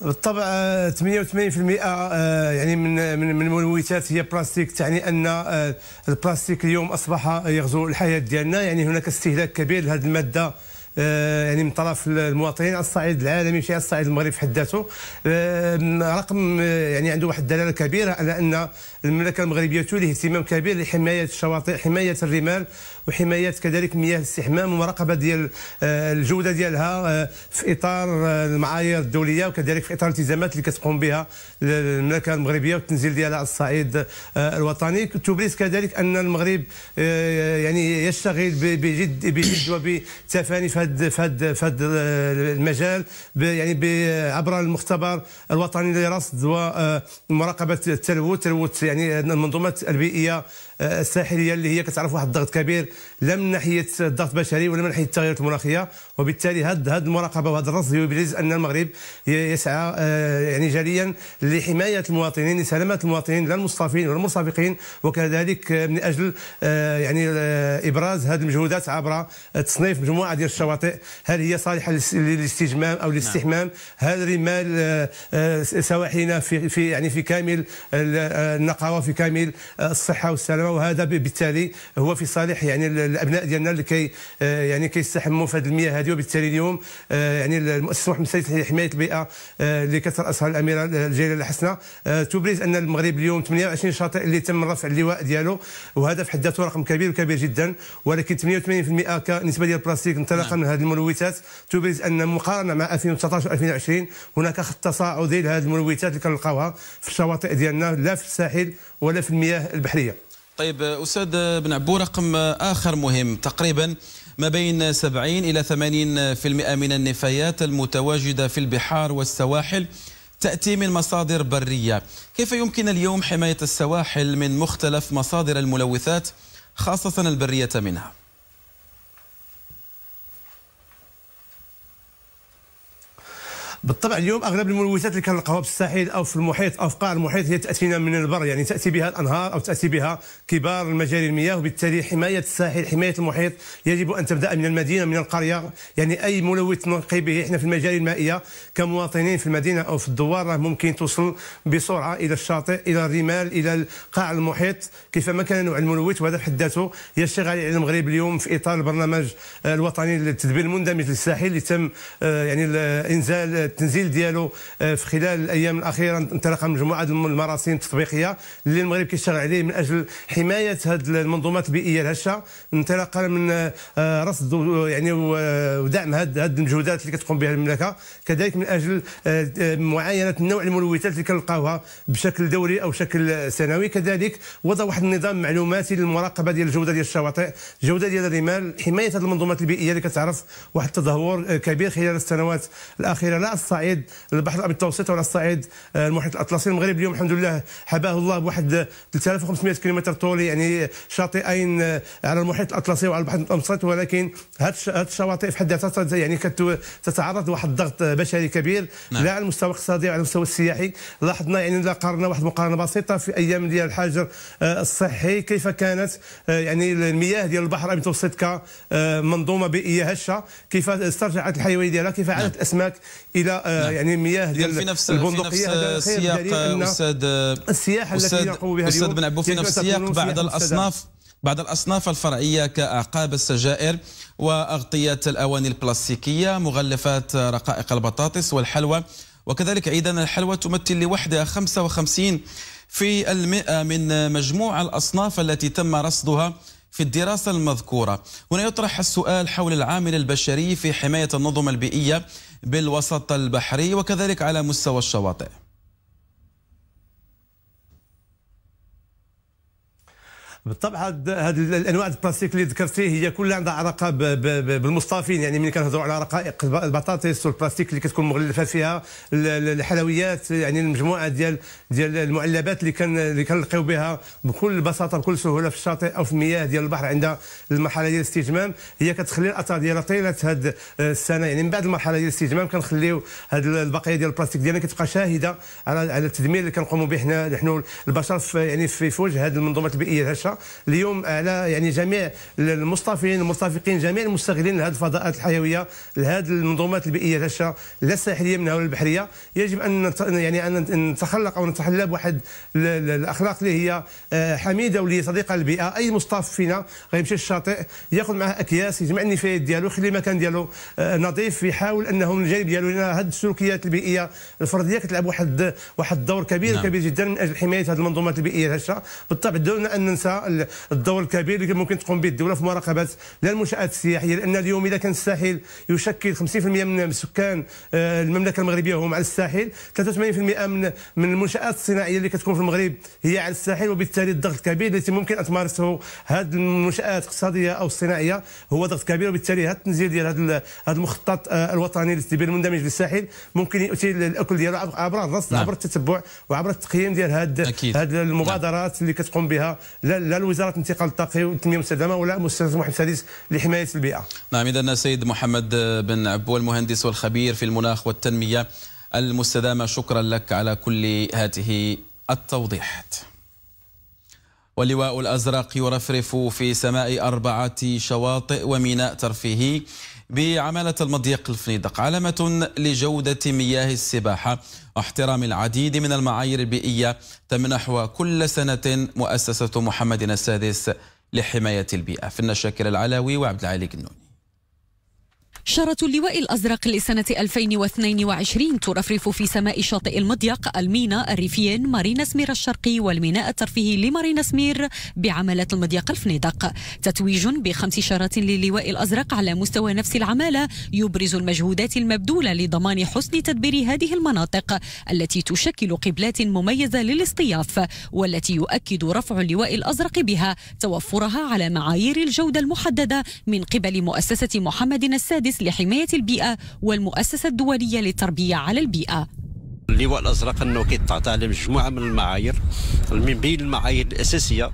بالطبع 88% آه، يعني من من الملوثات هي بلاستيك تعني ان آه، البلاستيك اليوم اصبح يغزو الحياه ديالنا يعني هناك استهلاك كبير لهذه الماده آه، يعني من طرف المواطنين على الصعيد العالمي ماشي على الصعيد المغرب في حد ذاته رقم يعني عنده واحد الدلاله كبيره على ان المملكه المغربيه تولي اهتمام كبير لحمايه الشواطئ حمايه الرمال وحمايه كذلك مياه الاستحمام ومراقبه ديال آه، الجوده ديالها آه، في اطار آه، المعايير الدوليه وكذلك في اطار الالتزامات اللي كتقوم بها المملكه المغربيه والتنزيل ديالها على الصعيد الوطني تبرز كذلك ان المغرب يعني يشتغل بجد بجد وبتفاني في هذا في هذا المجال يعني عبر المختبر الوطني لرصد ومراقبه التلوث تلوث يعني المنظومات البيئيه الساحليه اللي هي كتعرف واحد الضغط كبير لا من ناحيه الضغط البشري ولا من ناحيه التغيرات المناخيه وبالتالي هذه المراقبه وهذا الرصد يبرز ان المغرب يسعى آه، يعني جليا لحمايه المواطنين لسلامه المواطنين لا المصطفين ولا المرتفقين وكذلك آه، من اجل آه، يعني ابراز هذه المجهودات عبر تصنيف مجموعه ديال الشواطئ هل هي صالحه للاستجمام او للاستحمام هل رمال سواحلنا في في يعني في كامل النقاوه في كامل الصحه والسلامه وهذا بالتالي هو في صالح يعني الابناء ديالنا لكي يعني كيستحموا في هذه المياه هذه آه، يعني البيئه وبالتالي اليوم يعني المؤسسه محمد السادس لحمايه البيئه اللي كتراسها الاميره الجليله الحسنه آه، تبرز ان المغرب اليوم 28 شاطئ اللي تم رفع اللواء ديالو وهذا في حد ذاته رقم كبير وكبير جدا ولكن 88% كنسبه ديال البلاستيك انطلاقا من هذه الملوثات تبرز ان مقارنه مع 2019 و 2020 هناك خط تصاعدي لهذه الملوثات اللي كنلقاوها في الشواطئ ديالنا لا في الساحل ولا في المياه البحريه. طيب استاذ بن عبو رقم اخر مهم تقريبا ما بين 70 إلى 80% من النفايات المتواجدة في البحار والسواحل تأتي من مصادر برية كيف يمكن اليوم حماية السواحل من مختلف مصادر الملوثات خاصة البرية منها؟ بالطبع اليوم اغلب الملوثات اللي كنلقاوها بالساحل او في المحيط او في قاع المحيط هي تاتينا من البر يعني تاتي بها الانهار او تاتي بها كبار المجاري المياه وبالتالي حمايه الساحل حمايه المحيط يجب ان تبدا من المدينه من القريه يعني اي ملوث نلقي به احنا في المجاري المائيه كمواطنين في المدينه او في الدوار راه ممكن توصل بسرعه الى الشاطئ الى الرمال الى قاع المحيط كيفما كان نوع الملوث وهذا بحد ذاته يشتغل على المغرب اليوم في اطار البرنامج الوطني للتدبير المندمج للساحل اللي تم آه، يعني انزال التنزيل ديالو آه، في خلال الايام الاخيره انطلق مجموعه من المراسيم التطبيقيه اللي المغرب كيشتغل عليه من اجل حمايه هذه المنظومات البيئيه الهشه انطلاقا من آه، رصد يعني ودعم هذه المجهودات اللي كتقوم بها المملكه كذلك من اجل آه، معاينه نوع الملوثات اللي كنلقاوها بشكل دوري او بشكل سنوي كذلك وضع واحد النظام معلوماتي للمراقبه ديال الجوده ديال الشواطئ الجوده ديال الرمال حمايه هذه المنظومات البيئيه اللي كتعرف واحد التدهور كبير خلال السنوات الاخيره لا الصعيد البحر المتوسط وعلى الصعيد آه، المحيط الاطلسي المغرب اليوم الحمد لله حباه الله بواحد 3500 آه، كيلومتر طول يعني شاطئين آه، على المحيط الاطلسي وعلى البحر المتوسط ولكن هذه الشواطئ في حد ذاتها يعني تتعرض لواحد الضغط بشري كبير نعم. لا على المستوى الاقتصادي وعلى المستوى السياحي لاحظنا يعني اذا قارنا واحد المقارنه بسيطه في ايام ديال الحجر الصحي كيف كانت يعني المياه ديال البحر المتوسط كمنظومه بيئيه هشه كيف استرجعت الحيويه ديالها كيف عادت نعم. الاسماك الى آه، نعم. يعني مياه ديال في نفس البندقيه نفس السياق آه، آه، استاذ السياحه التي بها اليوم استاذ بن عبو في نفس السياق بعض الاصناف بعض الأصناف الفرعية كأعقاب السجائر وأغطية الأواني البلاستيكية مغلفات رقائق البطاطس والحلوى وكذلك أيضا الحلوى تمثل لوحدها 55 في المئة من مجموع الأصناف التي تم رصدها في الدراسة المذكورة هنا يطرح السؤال حول العامل البشري في حماية النظم البيئية بالوسط البحري وكذلك على مستوى الشواطئ بالطبع هذه الانواع البلاستيك اللي ذكرتي هي كلها عندها علاقه بالمصطافين يعني ملي كنهضروا على رقائق البطاطس والبلاستيك اللي كتكون مغلفه فيها الحلويات يعني المجموعه ديال ديال المعلبات اللي كان اللي كنلقيو بها بكل بساطه بكل سهوله في الشاطئ او في المياه ديال البحر عند المرحله ديال الاستجمام هي كتخلي الاثار ديالها طيله هذه السنه يعني من بعد المرحله ديال الاستجمام كنخليو هذه البقيه ديال البلاستيك ديالنا كتبقى شاهده على على التدمير اللي كنقوموا به حنا نحن البشر في يعني في وجه هذه المنظومات البيئيه الهشه اليوم على آه، يعني جميع المصطفين المرتفقين جميع المستغلين لهذه الفضاءات الحيويه لهذه المنظومات البيئيه الهشه لا الساحليه منها ولا البحريه يجب ان يعني ان نتخلق او نتحلى بواحد الاخلاق اللي هي آه، حميده واللي صديقه للبيئه اي مصطف فينا غيمشي للشاطئ ياخذ معاه اكياس يجمع النفايات ديالو يخلي المكان ديالو آه، نظيف يحاول انه من الجانب ديالو لان هذه السلوكيات البيئيه الفرديه كتلعب واحد واحد الدور كبير نعم. كبير جدا من اجل حمايه هذه المنظومات البيئيه الهشه بالطبع دون ان ننسى الدور الكبير اللي ممكن تقوم به الدوله في مراقبه لا المنشات السياحيه لان اليوم اذا كان الساحل يشكل 50% من سكان آه، المملكه المغربيه هم على الساحل 83% من من المنشات الصناعيه اللي كتكون في المغرب هي على الساحل وبالتالي الضغط الكبير الذي ممكن ان تمارسه هذه المنشات الاقتصاديه او الصناعيه هو ضغط كبير وبالتالي هذا التنزيل ديال هذا المخطط آه، الوطني للتدبير المندمج للساحل ممكن يؤتي الاكل ديالو عبر الرصد نعم. عبر التتبع وعبر التقييم ديال هذه المبادرات نعم. اللي كتقوم بها لا لا الوزاره الانتقال الطاقي والتنميه المستدامه ولا مؤسسه محمد السادس لحمايه البيئه. نعم اذا السيد محمد بن عبو المهندس والخبير في المناخ والتنميه المستدامه شكرا لك على كل هذه التوضيحات. واللواء الازرق يرفرف في سماء اربعه شواطئ وميناء ترفيهي بعماله المضيق الفنيدق علامه لجوده مياه السباحه واحترام العديد من المعايير البيئية تمنحها كل سنة مؤسسة محمد السادس لحماية البيئة في شاكر العلوي وعبد العالي جنون شارة اللواء الأزرق لسنة 2022 ترفرف في سماء شاطئ المضيق المينا الريفيين مارينا سمير الشرقي والميناء الترفيهي لمارينا سمير بعمالة المضيق الفنيدق تتويج بخمس شارات للواء الأزرق على مستوى نفس العمالة يبرز المجهودات المبذولة لضمان حسن تدبير هذه المناطق التي تشكل قبلات مميزة للاصطياف والتي يؤكد رفع اللواء الأزرق بها توفرها على معايير الجودة المحددة من قبل مؤسسة محمد السادس المجلس لحماية البيئة والمؤسسة الدولية للتربية على البيئة اللواء الازرق انه كيتعطى على مجموعه من المعايير من بين المعايير الاساسيه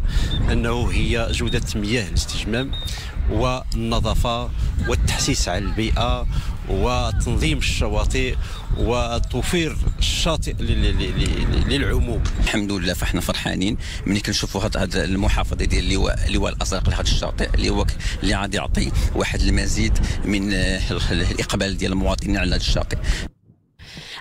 انه هي جوده مياه الاستجمام والنظافه والتحسيس على البيئه وتنظيم الشواطئ وتوفير الشاطئ للعموم الحمد لله فاحنا فرحانين ملي كنشوفوا هذا المحافظه ديال اللواء اللواء الازرق لهذا الشاطئ اللي هو اللي غادي يعطي واحد المزيد من آه، الاقبال ديال المواطنين على هذا الشاطئ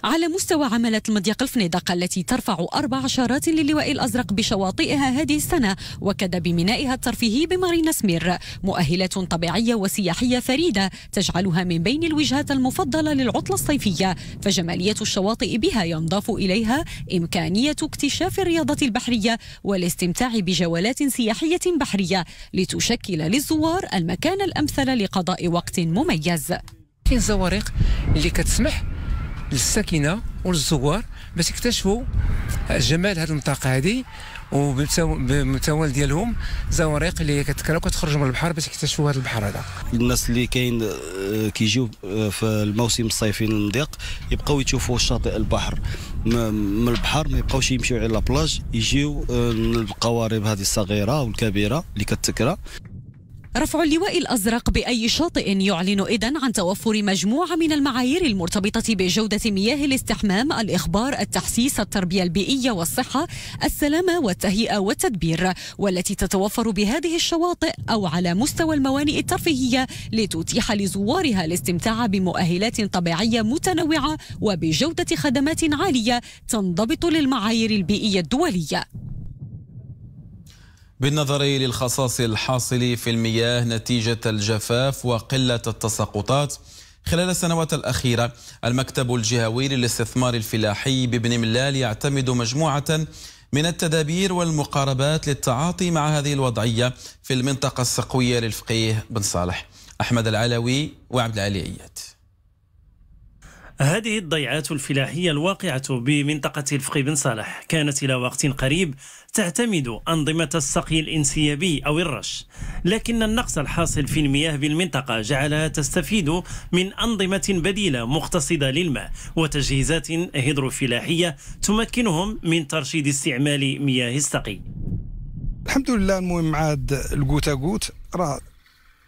على مستوى عملة المضيق الفنيدق التي ترفع أربع عشرات للواء الأزرق بشواطئها هذه السنة وكذا بمينائها الترفيهي بمارينا سمير مؤهلات طبيعية وسياحية فريدة تجعلها من بين الوجهات المفضلة للعطلة الصيفية فجمالية الشواطئ بها ينضاف إليها إمكانية اكتشاف الرياضة البحرية والاستمتاع بجولات سياحية بحرية لتشكل للزوار المكان الأمثل لقضاء وقت مميز كاين زوارق اللي كتسمح للساكنه وللزوار باش يكتشفوا جمال هذه المنطقه هذه وبالمتوال ديالهم زوارق اللي كتكرا وكتخرج من البحر باش يكتشفوا هذا البحر هذا الناس اللي كاين آه، كيجيو آه، في الموسم الصيفي المضيق يبقاو يشوفوا شاطئ البحر من البحر ما يبقاوش يمشيو على لابلاج يجيو للقوارب آه، هذه الصغيره والكبيره اللي كتكرا رفع اللواء الأزرق بأي شاطئ يعلن إذا عن توفر مجموعة من المعايير المرتبطة بجودة مياه الاستحمام الإخبار التحسيس التربية البيئية والصحة السلامة والتهيئة والتدبير والتي تتوفر بهذه الشواطئ أو على مستوى الموانئ الترفيهية لتتيح لزوارها الاستمتاع بمؤهلات طبيعية متنوعة وبجودة خدمات عالية تنضبط للمعايير البيئية الدولية بالنظر للخصاص الحاصل في المياه نتيجة الجفاف وقلة التساقطات خلال السنوات الأخيرة المكتب الجهوي للاستثمار الفلاحي ببن ملال يعتمد مجموعة من التدابير والمقاربات للتعاطي مع هذه الوضعية في المنطقة السقوية للفقيه بن صالح أحمد العلوي وعبد العلي إياد هذه الضيعات الفلاحية الواقعة بمنطقة الفقي بن صالح كانت إلى وقت قريب تعتمد أنظمة السقي الانسيابي أو الرش لكن النقص الحاصل في المياه بالمنطقة جعلها تستفيد من أنظمة بديلة مقتصدة للماء وتجهيزات هيدروفلاحية تمكنهم من ترشيد استعمال مياه السقي الحمد لله المهم عاد القوتا قوت راه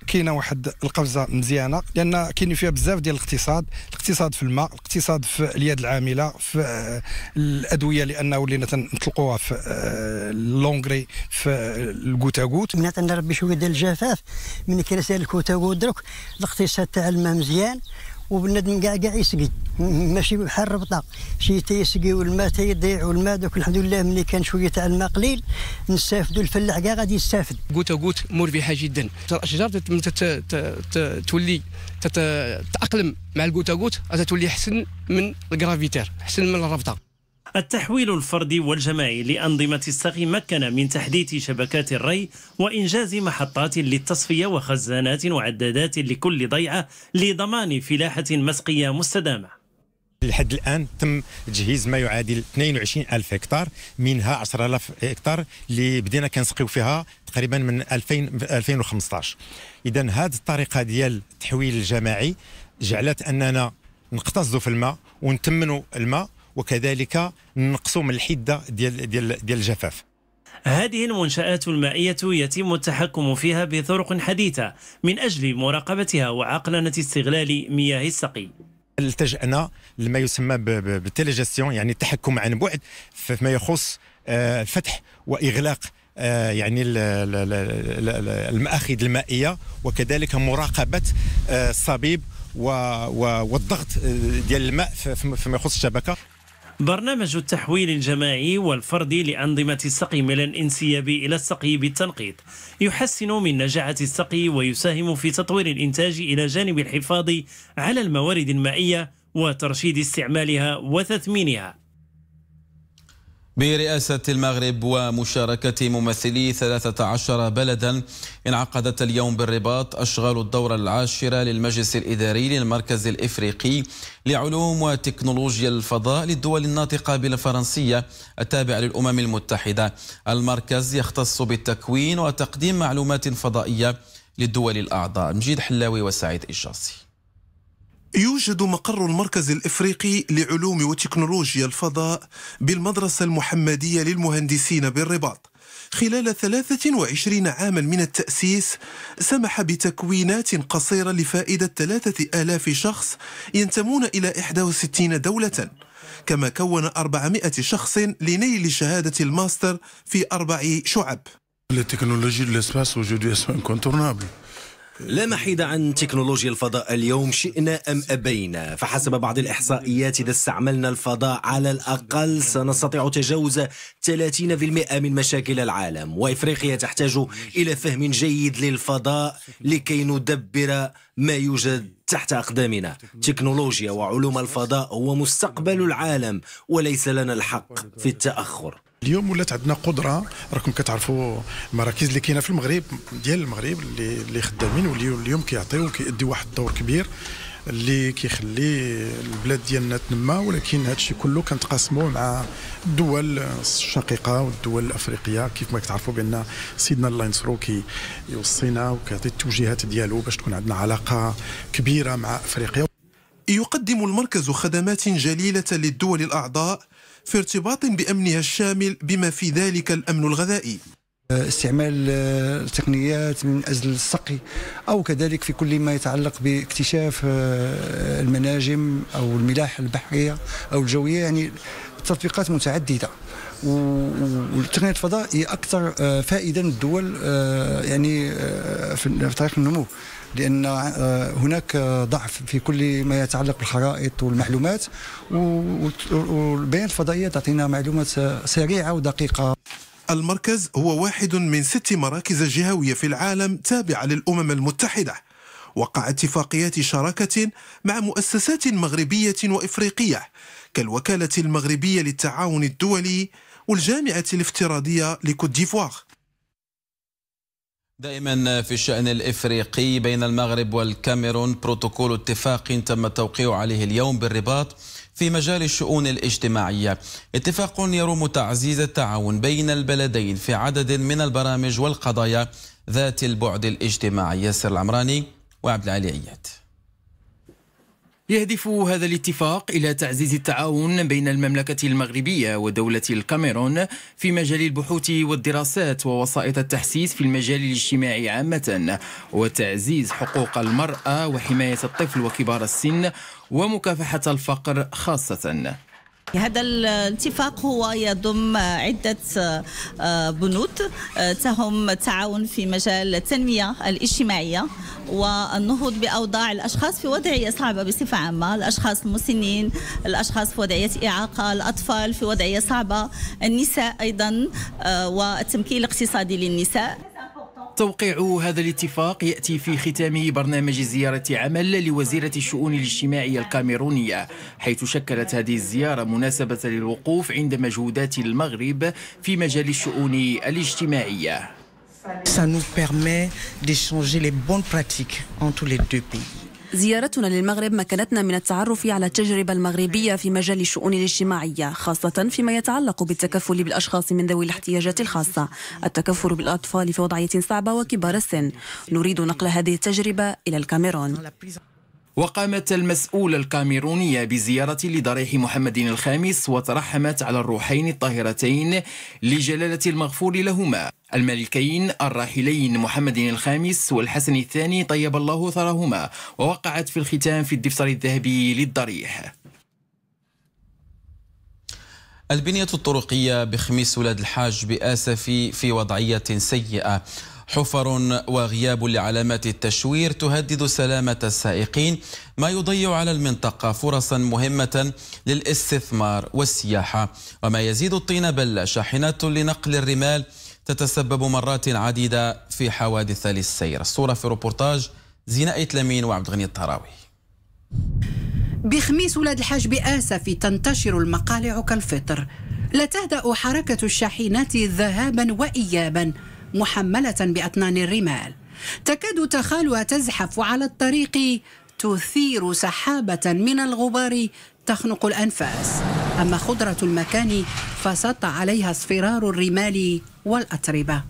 كاينه واحد القفزه مزيانه لان كاين فيها بزاف ديال الاقتصاد الاقتصاد في الماء الاقتصاد في اليد العامله في الادويه لانه ولينا تنطلقوها في اللونغري آه، في الكوتاكوت ملي تنربي شويه ديال الجفاف من كيرسال الكوتاكوت دروك الاقتصاد تاع الماء مزيان وبنادم كاع كاع يسقي ماشي بحال الربطه شي تيسقي والماء تيضيع والماء دوك الحمد لله ملي كان شويه تاع الماء قليل نستافدوا الفلاح كاع غادي يستافد قوت قوت مربحه جدا الاشجار تولي تتاقلم مع القوت قوت تولي احسن من الجرافيتير احسن من الربطه التحويل الفردي والجماعي لأنظمة السقي مكن من تحديث شبكات الري وإنجاز محطات للتصفية وخزانات وعدادات لكل ضيعة لضمان فلاحة مسقية مستدامة لحد الان تم تجهيز ما يعادل 22 الف هكتار منها 10000 هكتار اللي بدينا كنسقيو فيها تقريبا من 2000 2015 اذا هذه الطريقه ديال التحويل الجماعي جعلت اننا نقتصدوا في الماء ونتمنوا الماء وكذلك نقصوا من الحده ديال ديال ديال الجفاف هذه المنشآت المائية يتم التحكم فيها بطرق حديثة من أجل مراقبتها وعقلنة استغلال مياه السقي التجأنا لما يسمى بالتليجستيون يعني التحكم عن بعد فيما يخص آه، فتح وإغلاق آه، يعني المآخذ المائية وكذلك مراقبة آه، الصبيب والضغط ديال الماء فيما يخص الشبكة برنامج التحويل الجماعي والفردي لأنظمة السقي من الانسياب إلى السقي بالتنقيط يحسن من نجاعة السقي ويساهم في تطوير الإنتاج إلى جانب الحفاظ على الموارد المائية وترشيد استعمالها وتثمينها برئاسة المغرب ومشاركة ممثلي 13 بلدا انعقدت اليوم بالرباط أشغال الدورة العاشرة للمجلس الإداري للمركز الإفريقي لعلوم وتكنولوجيا الفضاء للدول الناطقة بالفرنسية التابع للأمم المتحدة المركز يختص بالتكوين وتقديم معلومات فضائية للدول الأعضاء مجيد حلاوي وسعيد إشاصي يوجد مقر المركز الافريقي لعلوم وتكنولوجيا الفضاء بالمدرسه المحمديه للمهندسين بالرباط خلال 23 عاما من التأسيس سمح بتكوينات قصيرة لفائدة 3000 شخص ينتمون إلى 61 دولة كما كون 400 شخص لنيل شهادة الماستر في أربع شعب التكنولوجيا technologie de l'espace aujourd'hui لا محيد عن تكنولوجيا الفضاء اليوم شئنا أم أبينا فحسب بعض الإحصائيات إذا استعملنا الفضاء على الأقل سنستطيع تجاوز 30% من مشاكل العالم وإفريقيا تحتاج إلى فهم جيد للفضاء لكي ندبر ما يوجد تحت أقدامنا تكنولوجيا وعلوم الفضاء هو مستقبل العالم وليس لنا الحق في التأخر اليوم ولات عندنا قدره راكم كتعرفوا المراكز اللي كاينه في المغرب ديال المغرب اللي اللي خدامين واليوم كيعطيو كيأديو واحد الدور كبير اللي كيخلي البلاد ديالنا تنمى ولكن هذا الشيء كله كنتقاسموا مع الدول الشقيقه والدول الافريقيه كيف ما كتعرفوا بان سيدنا الله ينصرو كيوصينا وكيعطي التوجيهات ديالو باش تكون عندنا علاقه كبيره مع افريقيا يقدم المركز خدمات جليله للدول الاعضاء في ارتباط بأمنها الشامل بما في ذلك الأمن الغذائي استعمال التقنيات آه، من اجل السقي او كذلك في كل ما يتعلق باكتشاف آه، المناجم او الملاحه البحريه او الجويه يعني التطبيقات متعدده وتقنية الفضاء هي اكثر آه، فائده للدول يعني في طريق النمو لان آه، هناك ضعف في كل ما يتعلق بالخرائط والمعلومات والبيانات الفضائيه تعطينا معلومات سريعه ودقيقه المركز هو واحد من ست مراكز جهويه في العالم تابعه للامم المتحده وقع اتفاقيات شراكه مع مؤسسات مغربيه وافريقيه كالوكاله المغربيه للتعاون الدولي والجامعه الافتراضيه لكوت ديفوار دائما في الشأن الإفريقي بين المغرب والكاميرون بروتوكول اتفاق تم التوقيع عليه اليوم بالرباط في مجال الشؤون الاجتماعية اتفاق يروم تعزيز التعاون بين البلدين في عدد من البرامج والقضايا ذات البعد الاجتماعي ياسر العمراني وعبد العلي عياد يهدف هذا الاتفاق إلى تعزيز التعاون بين المملكة المغربية ودولة الكاميرون في مجال البحوث والدراسات ووسائط التحسيس في المجال الاجتماعي عامة وتعزيز حقوق المرأة وحماية الطفل وكبار السن ومكافحة الفقر خاصة هذا الاتفاق هو يضم عدة آه، بنود آه، تهم التعاون في مجال التنمية الاجتماعية والنهوض بأوضاع الأشخاص في وضعية صعبة بصفة عامة الأشخاص المسنين الأشخاص في وضعية إعاقة الأطفال في وضعية صعبة النساء أيضا آه، والتمكين الاقتصادي للنساء توقيع هذا الاتفاق يأتي في ختام برنامج زيارة عمل لوزيرة الشؤون الاجتماعية الكاميرونية حيث شكلت هذه الزيارة مناسبة للوقوف عند مجهودات المغرب في مجال الشؤون الاجتماعية Ça nous permet d'échanger les bonnes pratiques entre les deux pays. زيارتنا للمغرب مكنتنا من التعرف على التجربة المغربية في مجال الشؤون الاجتماعية خاصة فيما يتعلق بالتكفل بالأشخاص من ذوي الاحتياجات الخاصة التكفل بالأطفال في وضعية صعبة وكبار السن نريد نقل هذه التجربة إلى الكاميرون وقامت المسؤولة الكاميرونية بزيارة لضريح محمد الخامس وترحمت على الروحين الطاهرتين لجلالة المغفور لهما الملكين الراحلين محمد الخامس والحسن الثاني طيب الله ثرهما ووقعت في الختام في الدفتر الذهبي للضريح البنية الطرقية بخميس ولاد الحاج بآسفي في وضعية سيئة حفر وغياب لعلامات التشوير تهدد سلامة السائقين ما يضيع على المنطقة فرصا مهمة للاستثمار والسياحة وما يزيد الطين بلة شاحنات لنقل الرمال تتسبب مرات عديدة في حوادث للسير الصورة في روبورتاج زيناء تلمين وعبد الغني الطراوي بخميس ولاد الحاج بآسف تنتشر المقالع كالفطر لا تهدأ حركة الشاحنات ذهابا وإيابا محملة بأطنان الرمال تكاد تخالها تزحف على الطريق تثير سحابة من الغبار تخنق الأنفاس أما خضرة المكان فسط عليها اصفرار الرمال والأتربة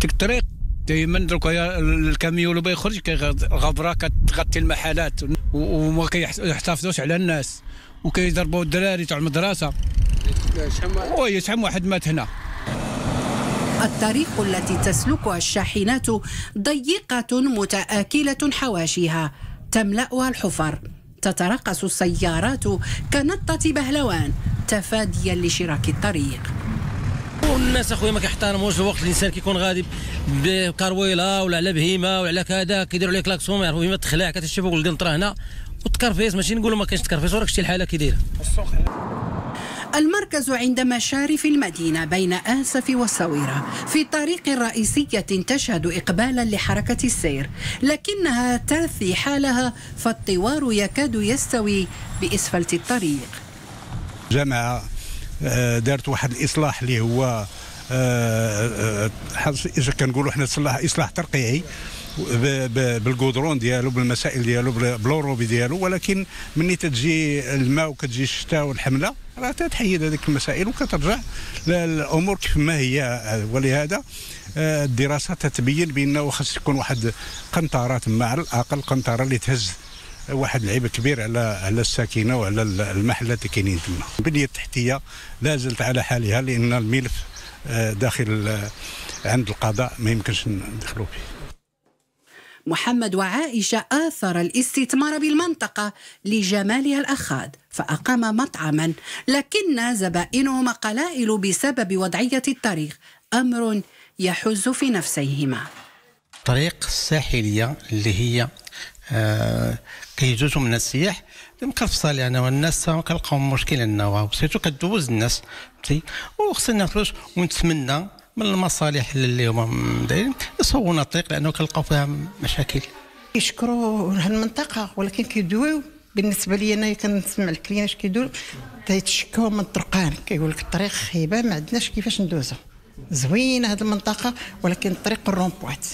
ديك الطريق دائما درك الكاميون اللي بيخرج الغبره كتغطي المحلات وما كيحتفظوش على الناس وكيضربوا الدراري تاع المدرسه ويشحم واحد مات هنا الطريق التي تسلكها الشاحنات ضيقة متآكلة حواشيها تملأها الحفر تترقص السيارات كنطة بهلوان تفاديا لشراك الطريق والناس اخويا ما كيحترموش الوقت الانسان كيكون غادي بكارويلا ولا على بهيمه ولا على كذا كيديروا عليك لاكسون ما يعرفوا بهيمه تخلع كتشوف ولدي نطرا هنا وتكرفيس ماشي نقولوا ما كاينش تكرفيس وراك شتي الحاله كي المركز عند مشارف المدينة بين آسف والصويرة في طريق رئيسية تشهد إقبالا لحركة السير لكنها ترثي حالها فالطوار يكاد يستوي بإسفلت الطريق جماعة آه، دارت واحد الاصلاح اللي هو آه، آه، كنقولوا حنا اصلاح ترقيعي بالقدرون ديالو بالمسائل ديالو بالوروبي ديالو ولكن ملي تتجي الماء وكتجي الشتاء والحمله راه تتحيد هذيك المسائل وكترجع للامور كيف ما هي ولهذا الدراسه تتبين بانه خاص يكون واحد قنطره تما على الاقل قنطره اللي تهز واحد العيب كبير على على الساكنه وعلى المحلات اللي كاينين تما البنيه التحتيه لا زالت على حالها لان الملف آه، داخل آه، عند القضاء ما يمكنش ندخلوا فيه محمد وعائشة آثر الاستثمار بالمنطقة لجمالها الأخاذ فأقام مطعما لكن زبائنهما قلائل بسبب وضعية الطريق أمر يحز في نفسيهما الطريق الساحلية اللي هي آه، كيجوزو من السياح مكرفصه لنا والناس كنلقاو مشكل لنا سيرتو كدوز الناس فهمتي وخصنا فلوس ونتمنى من المصالح اللي هما دايرين يصونا الطريق لانه كنلقاو فيها مشاكل كيشكروا هالمنطقه ولكن كيدويو بالنسبه لي انا كنسمع الكليان اش كيديروا تيتشكاو من الطرقان كيقول لك الطريق خيبه ما عندناش كيفاش ندوزو زوينه هذه المنطقه ولكن الطريق الرومبوات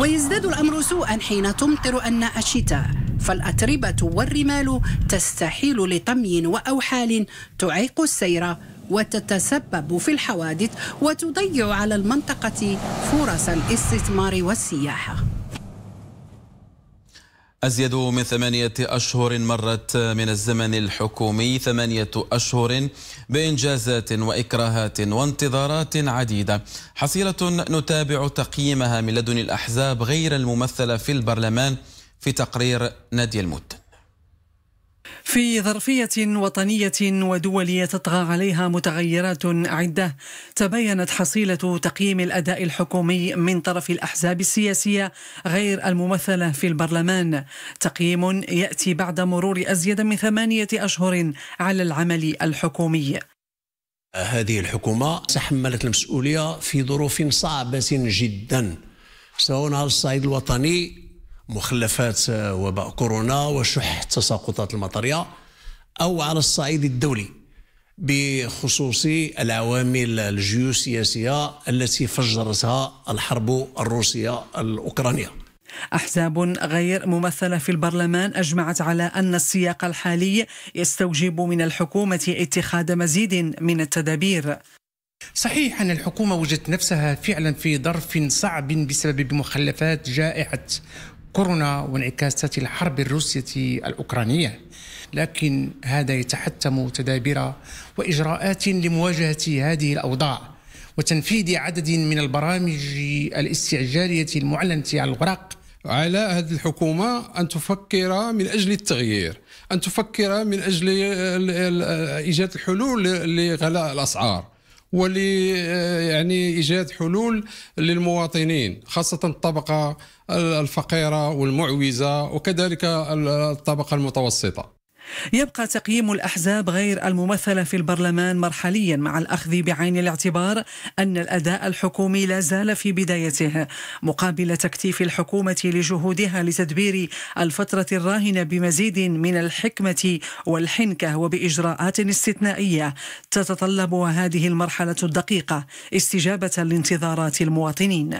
ويزداد الأمر سوءا حين تمطر أناء الشتاء فالأتربة والرمال تستحيل لطمي وأوحال تعيق السير وتتسبب في الحوادث وتضيع على المنطقة فرص الاستثمار والسياحة أزيد من ثمانية أشهر مرت من الزمن الحكومي ثمانية أشهر بإنجازات وإكراهات وانتظارات عديدة حصيلة نتابع تقييمها من لدن الأحزاب غير الممثلة في البرلمان في تقرير نادي المدن في ظرفية وطنية ودولية تطغى عليها متغيرات عدة تبينت حصيلة تقييم الأداء الحكومي من طرف الأحزاب السياسية غير الممثلة في البرلمان تقييم يأتي بعد مرور أزيد من ثمانية أشهر على العمل الحكومي هذه الحكومة تحملت المسؤولية في ظروف صعبة جدا سواء على الصعيد الوطني مخلفات آه، وباء كورونا وشح تساقطات المطريه او على الصعيد الدولي بخصوص العوامل الجيوسياسيه التي فجرتها الحرب الروسيه الاوكرانيه احزاب غير ممثله في البرلمان اجمعت على ان السياق الحالي يستوجب من الحكومه اتخاذ مزيد من التدابير صحيح أن الحكومة وجدت نفسها فعلا في ظرف صعب بسبب مخلفات جائحة كورونا وانعكاسات الحرب الروسية الأوكرانية لكن هذا يتحتم تدابير وإجراءات لمواجهة هذه الأوضاع وتنفيذ عدد من البرامج الاستعجالية المعلنة على الغرق على هذه الحكومة أن تفكر من أجل التغيير أن تفكر من أجل إيجاد الحلول لغلاء الأسعار ول يعني ايجاد حلول للمواطنين خاصه الطبقه الفقيرة والمعوزة وكذلك الطبقة المتوسطة يبقى تقييم الاحزاب غير الممثله في البرلمان مرحليا مع الاخذ بعين الاعتبار ان الاداء الحكومي لا زال في بدايته مقابل تكتيف الحكومه لجهودها لتدبير الفتره الراهنه بمزيد من الحكمه والحنكه وباجراءات استثنائيه تتطلب هذه المرحله الدقيقه استجابه لانتظارات المواطنين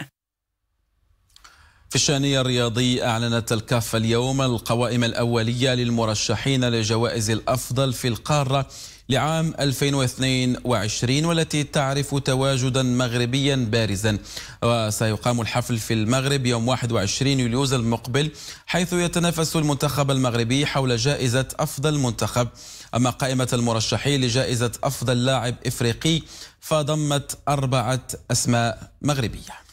في الشان الرياضي أعلنت الكاف اليوم القوائم الأولية للمرشحين لجوائز الأفضل في القارة لعام 2022 والتي تعرف تواجدا مغربيا بارزا وسيقام الحفل في المغرب يوم 21 يوليوز المقبل حيث يتنافس المنتخب المغربي حول جائزة أفضل منتخب أما قائمة المرشحين لجائزة أفضل لاعب إفريقي فضمت أربعة أسماء مغربية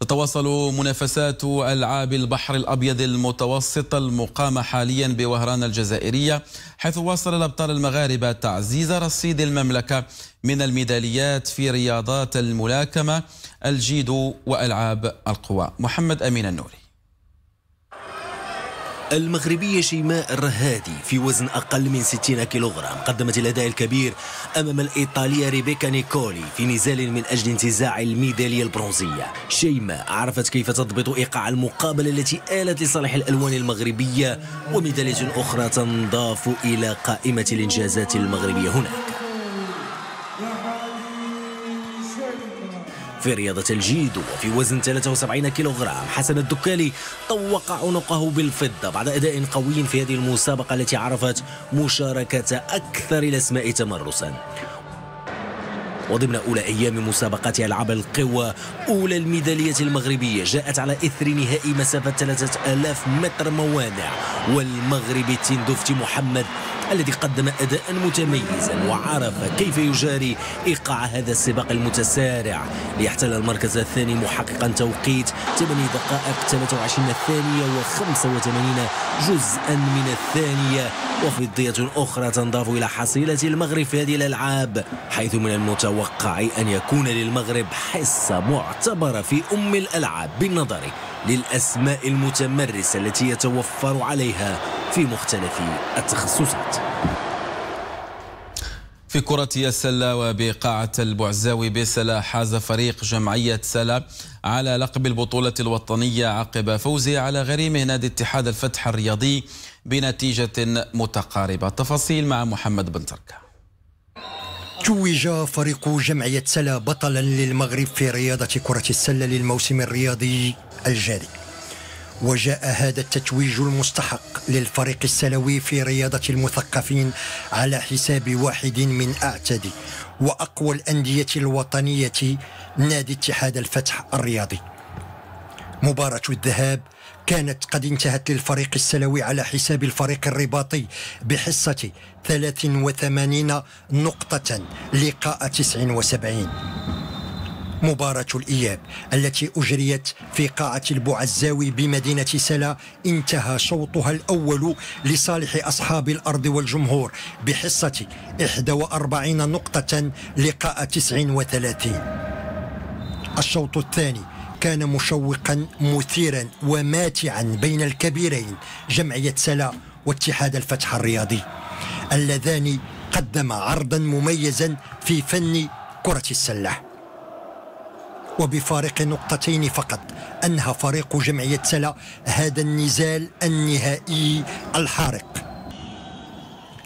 تتواصل منافسات ألعاب البحر الأبيض المتوسط المقامة حاليا بوهران الجزائرية حيث واصل الأبطال المغاربة تعزيز رصيد المملكة من الميداليات في رياضات الملاكمة الجيدو وألعاب القوى محمد أمين النوري المغربية شيماء الرهادي في وزن أقل من 60 كيلوغرام قدمت الأداء الكبير أمام الإيطالية ريبيكا نيكولي في نزال من أجل انتزاع الميدالية البرونزية شيماء عرفت كيف تضبط إيقاع المقابلة التي آلت لصالح الألوان المغربية وميدالية أخرى تنضاف إلى قائمة الإنجازات المغربية هناك في رياضة الجيدو وفي وزن 73 كيلوغرام حسن الدكالي طوق عنقه بالفضة بعد أداء قوي في هذه المسابقة التي عرفت مشاركة أكثر الأسماء تمرسا وضمن أولى أيام مسابقات ألعاب القوى أولى الميدالية المغربية جاءت على إثر نهائي مسافة 3000 متر موانع والمغربي التندفتي محمد الذي قدم أداء متميزا وعرف كيف يجاري إيقاع هذا السباق المتسارع ليحتل المركز الثاني محققا توقيت 8 دقائق 23 ثانية و85 جزءا من الثانية وفضية أخرى تنضاف إلى حصيلة المغرب في هذه الألعاب حيث من المتوقع المتوقع أن يكون للمغرب حصة معتبرة في أم الألعاب بالنظر للأسماء المتمرسة التي يتوفر عليها في مختلف التخصصات في كرة السلة وبقاعة البعزاوي بسلا حاز فريق جمعية سلا على لقب البطولة الوطنية عقب فوزه على غريمه نادي اتحاد الفتح الرياضي بنتيجة متقاربة تفاصيل مع محمد بن تركه توج فريق جمعية سلا بطلا للمغرب في رياضة كرة السلة للموسم الرياضي الجاري وجاء هذا التتويج المستحق للفريق السلوي في رياضة المثقفين على حساب واحد من أعتدي وأقوى الأندية الوطنية نادي اتحاد الفتح الرياضي مباراة الذهاب كانت قد انتهت للفريق السلوي على حساب الفريق الرباطي بحصة 83 نقطة لقاء 79 مباراة الإياب التي أجريت في قاعة البعزاوي بمدينة سلا انتهى شوطها الأول لصالح أصحاب الأرض والجمهور بحصة 41 نقطة لقاء 39 الشوط الثاني كان مشوقا مثيرا وماتعا بين الكبيرين جمعية سلا واتحاد الفتح الرياضي اللذان قدم عرضا مميزا في فن كرة السلة وبفارق نقطتين فقط أنهى فريق جمعية سلا هذا النزال النهائي الحارق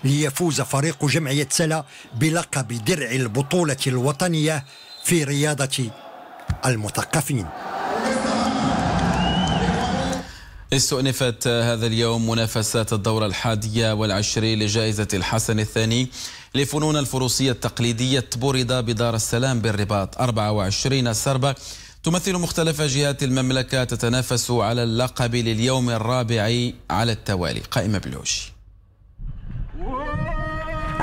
ليفوز فريق جمعية سلا بلقب درع البطولة الوطنية في رياضة المثقفين استؤنفت هذا اليوم منافسات الدورة الحادية والعشرين لجائزة الحسن الثاني لفنون الفروسية التقليدية برد بدار السلام بالرباط 24 سربة تمثل مختلف جهات المملكة تتنافس على اللقب لليوم الرابع على التوالي قائمة بلوشي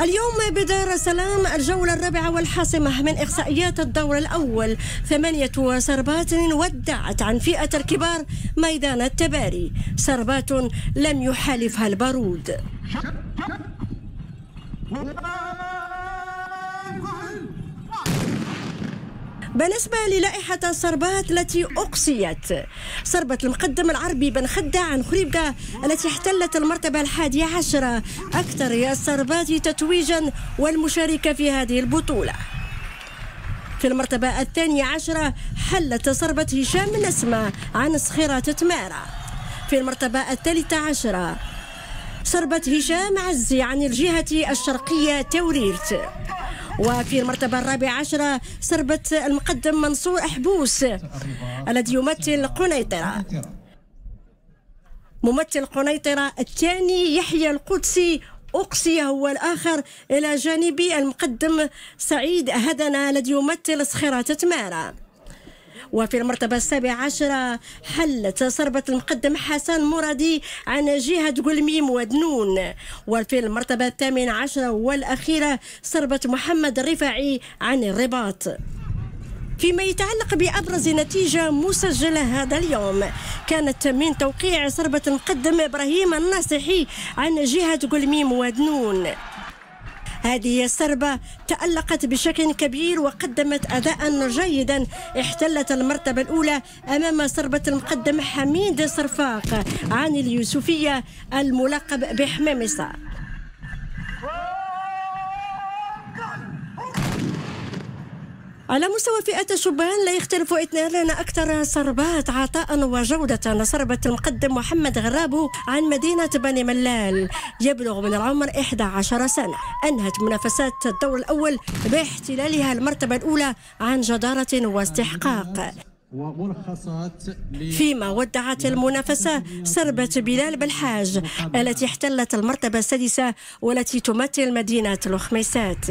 اليوم بدار السلام الجولة الرابعة والحاسمة من إحصائيات الدور الأول ثمانية سربات ودعت عن فئة الكبار ميدان التباري سربات لم يحالفها البارود بالنسبة للائحة الصربات التي أقصيت صربة المقدم العربي بن خداع خريبكة التي احتلت المرتبة الحادية عشرة أكثر الصربات تتويجا والمشاركة في هذه البطولة في المرتبة الثانية عشرة حلت صربة هشام نسمة عن صخيرة تمارة في المرتبة الثالثة عشرة صربة هشام عزي عن الجهة الشرقية توريرت وفي المرتبة الرابعة عشرة سربت المقدم منصور أحبوس الذي يمثل قنيطرة ممثل قنيطرة الثاني يحيى القدسي أقصي هو الآخر إلى جانب المقدم سعيد هدنا الذي يمثل صخرة تمارا وفي المرتبة السابعة عشرة حلت صربة المقدم حسن مرادي عن جهة قلميم ودنون وفي المرتبة الثامنة عشرة والأخيرة صربة محمد الرفاعي عن الرباط فيما يتعلق بأبرز نتيجة مسجلة هذا اليوم كانت من توقيع صربة المقدم إبراهيم الناصحي عن جهة قلميم ودنون هذه السربة تألقت بشكل كبير وقدمت أداء جيدا احتلت المرتبة الأولى أمام سربة المقدم حميد صرفاق عن اليوسفية الملقب بحمامصة على مستوى فئة الشبان لا يختلف إثنان أكثر سربات عطاء وجودة سربت المقدم محمد غرابو عن مدينة بني ملال يبلغ من العمر 11 سنة أنهت منافسات الدور الأول باحتلالها المرتبة الأولى عن جدارة واستحقاق فيما ودعت المنافسة سربة بلال بالحاج التي احتلت المرتبة السادسة والتي تمثل مدينة الخميسات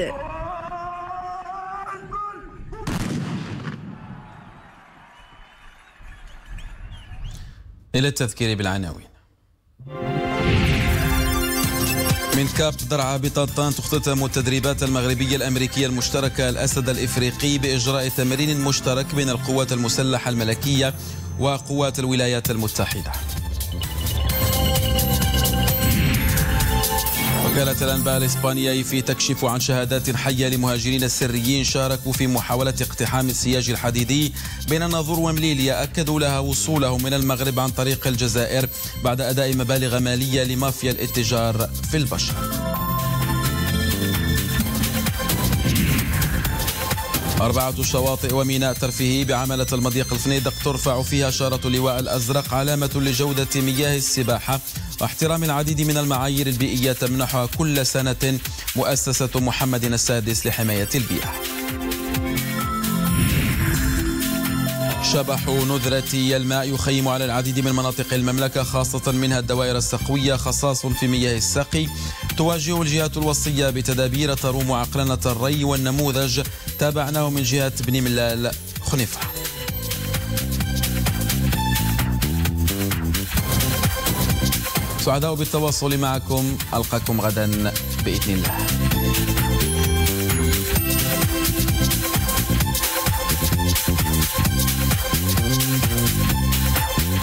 إلى التذكير بالعناوين من كاب درعا بطنطان تختتم التدريبات المغربية الأمريكية المشتركة الأسد الإفريقي بإجراء تمرين مشترك بين القوات المسلحة الملكية وقوات الولايات المتحدة وكالة الأنباء الإسبانية في تكشف عن شهادات حية لمهاجرين سريين شاركوا في محاولة اقتحام السياج الحديدي بين الناظور ومليلية أكدوا لها وصولهم من المغرب عن طريق الجزائر بعد أداء مبالغ مالية لمافيا الاتجار في البشر أربعة شواطئ وميناء ترفيهي بعملة المضيق الفنيدق ترفع فيها شارة اللواء الأزرق علامة لجودة مياه السباحة واحترام العديد من المعايير البيئية تمنحها كل سنة مؤسسة محمد السادس لحماية البيئة شبح نذرة الماء يخيم على العديد من مناطق المملكة خاصة منها الدوائر السقوية خصاص في مياه السقي تواجه الجهات الوصية بتدابير تروم عقلنة الري والنموذج تابعناه من جهة بن ملال خنفة سعداء بالتواصل معكم ألقاكم غدا بإذن الله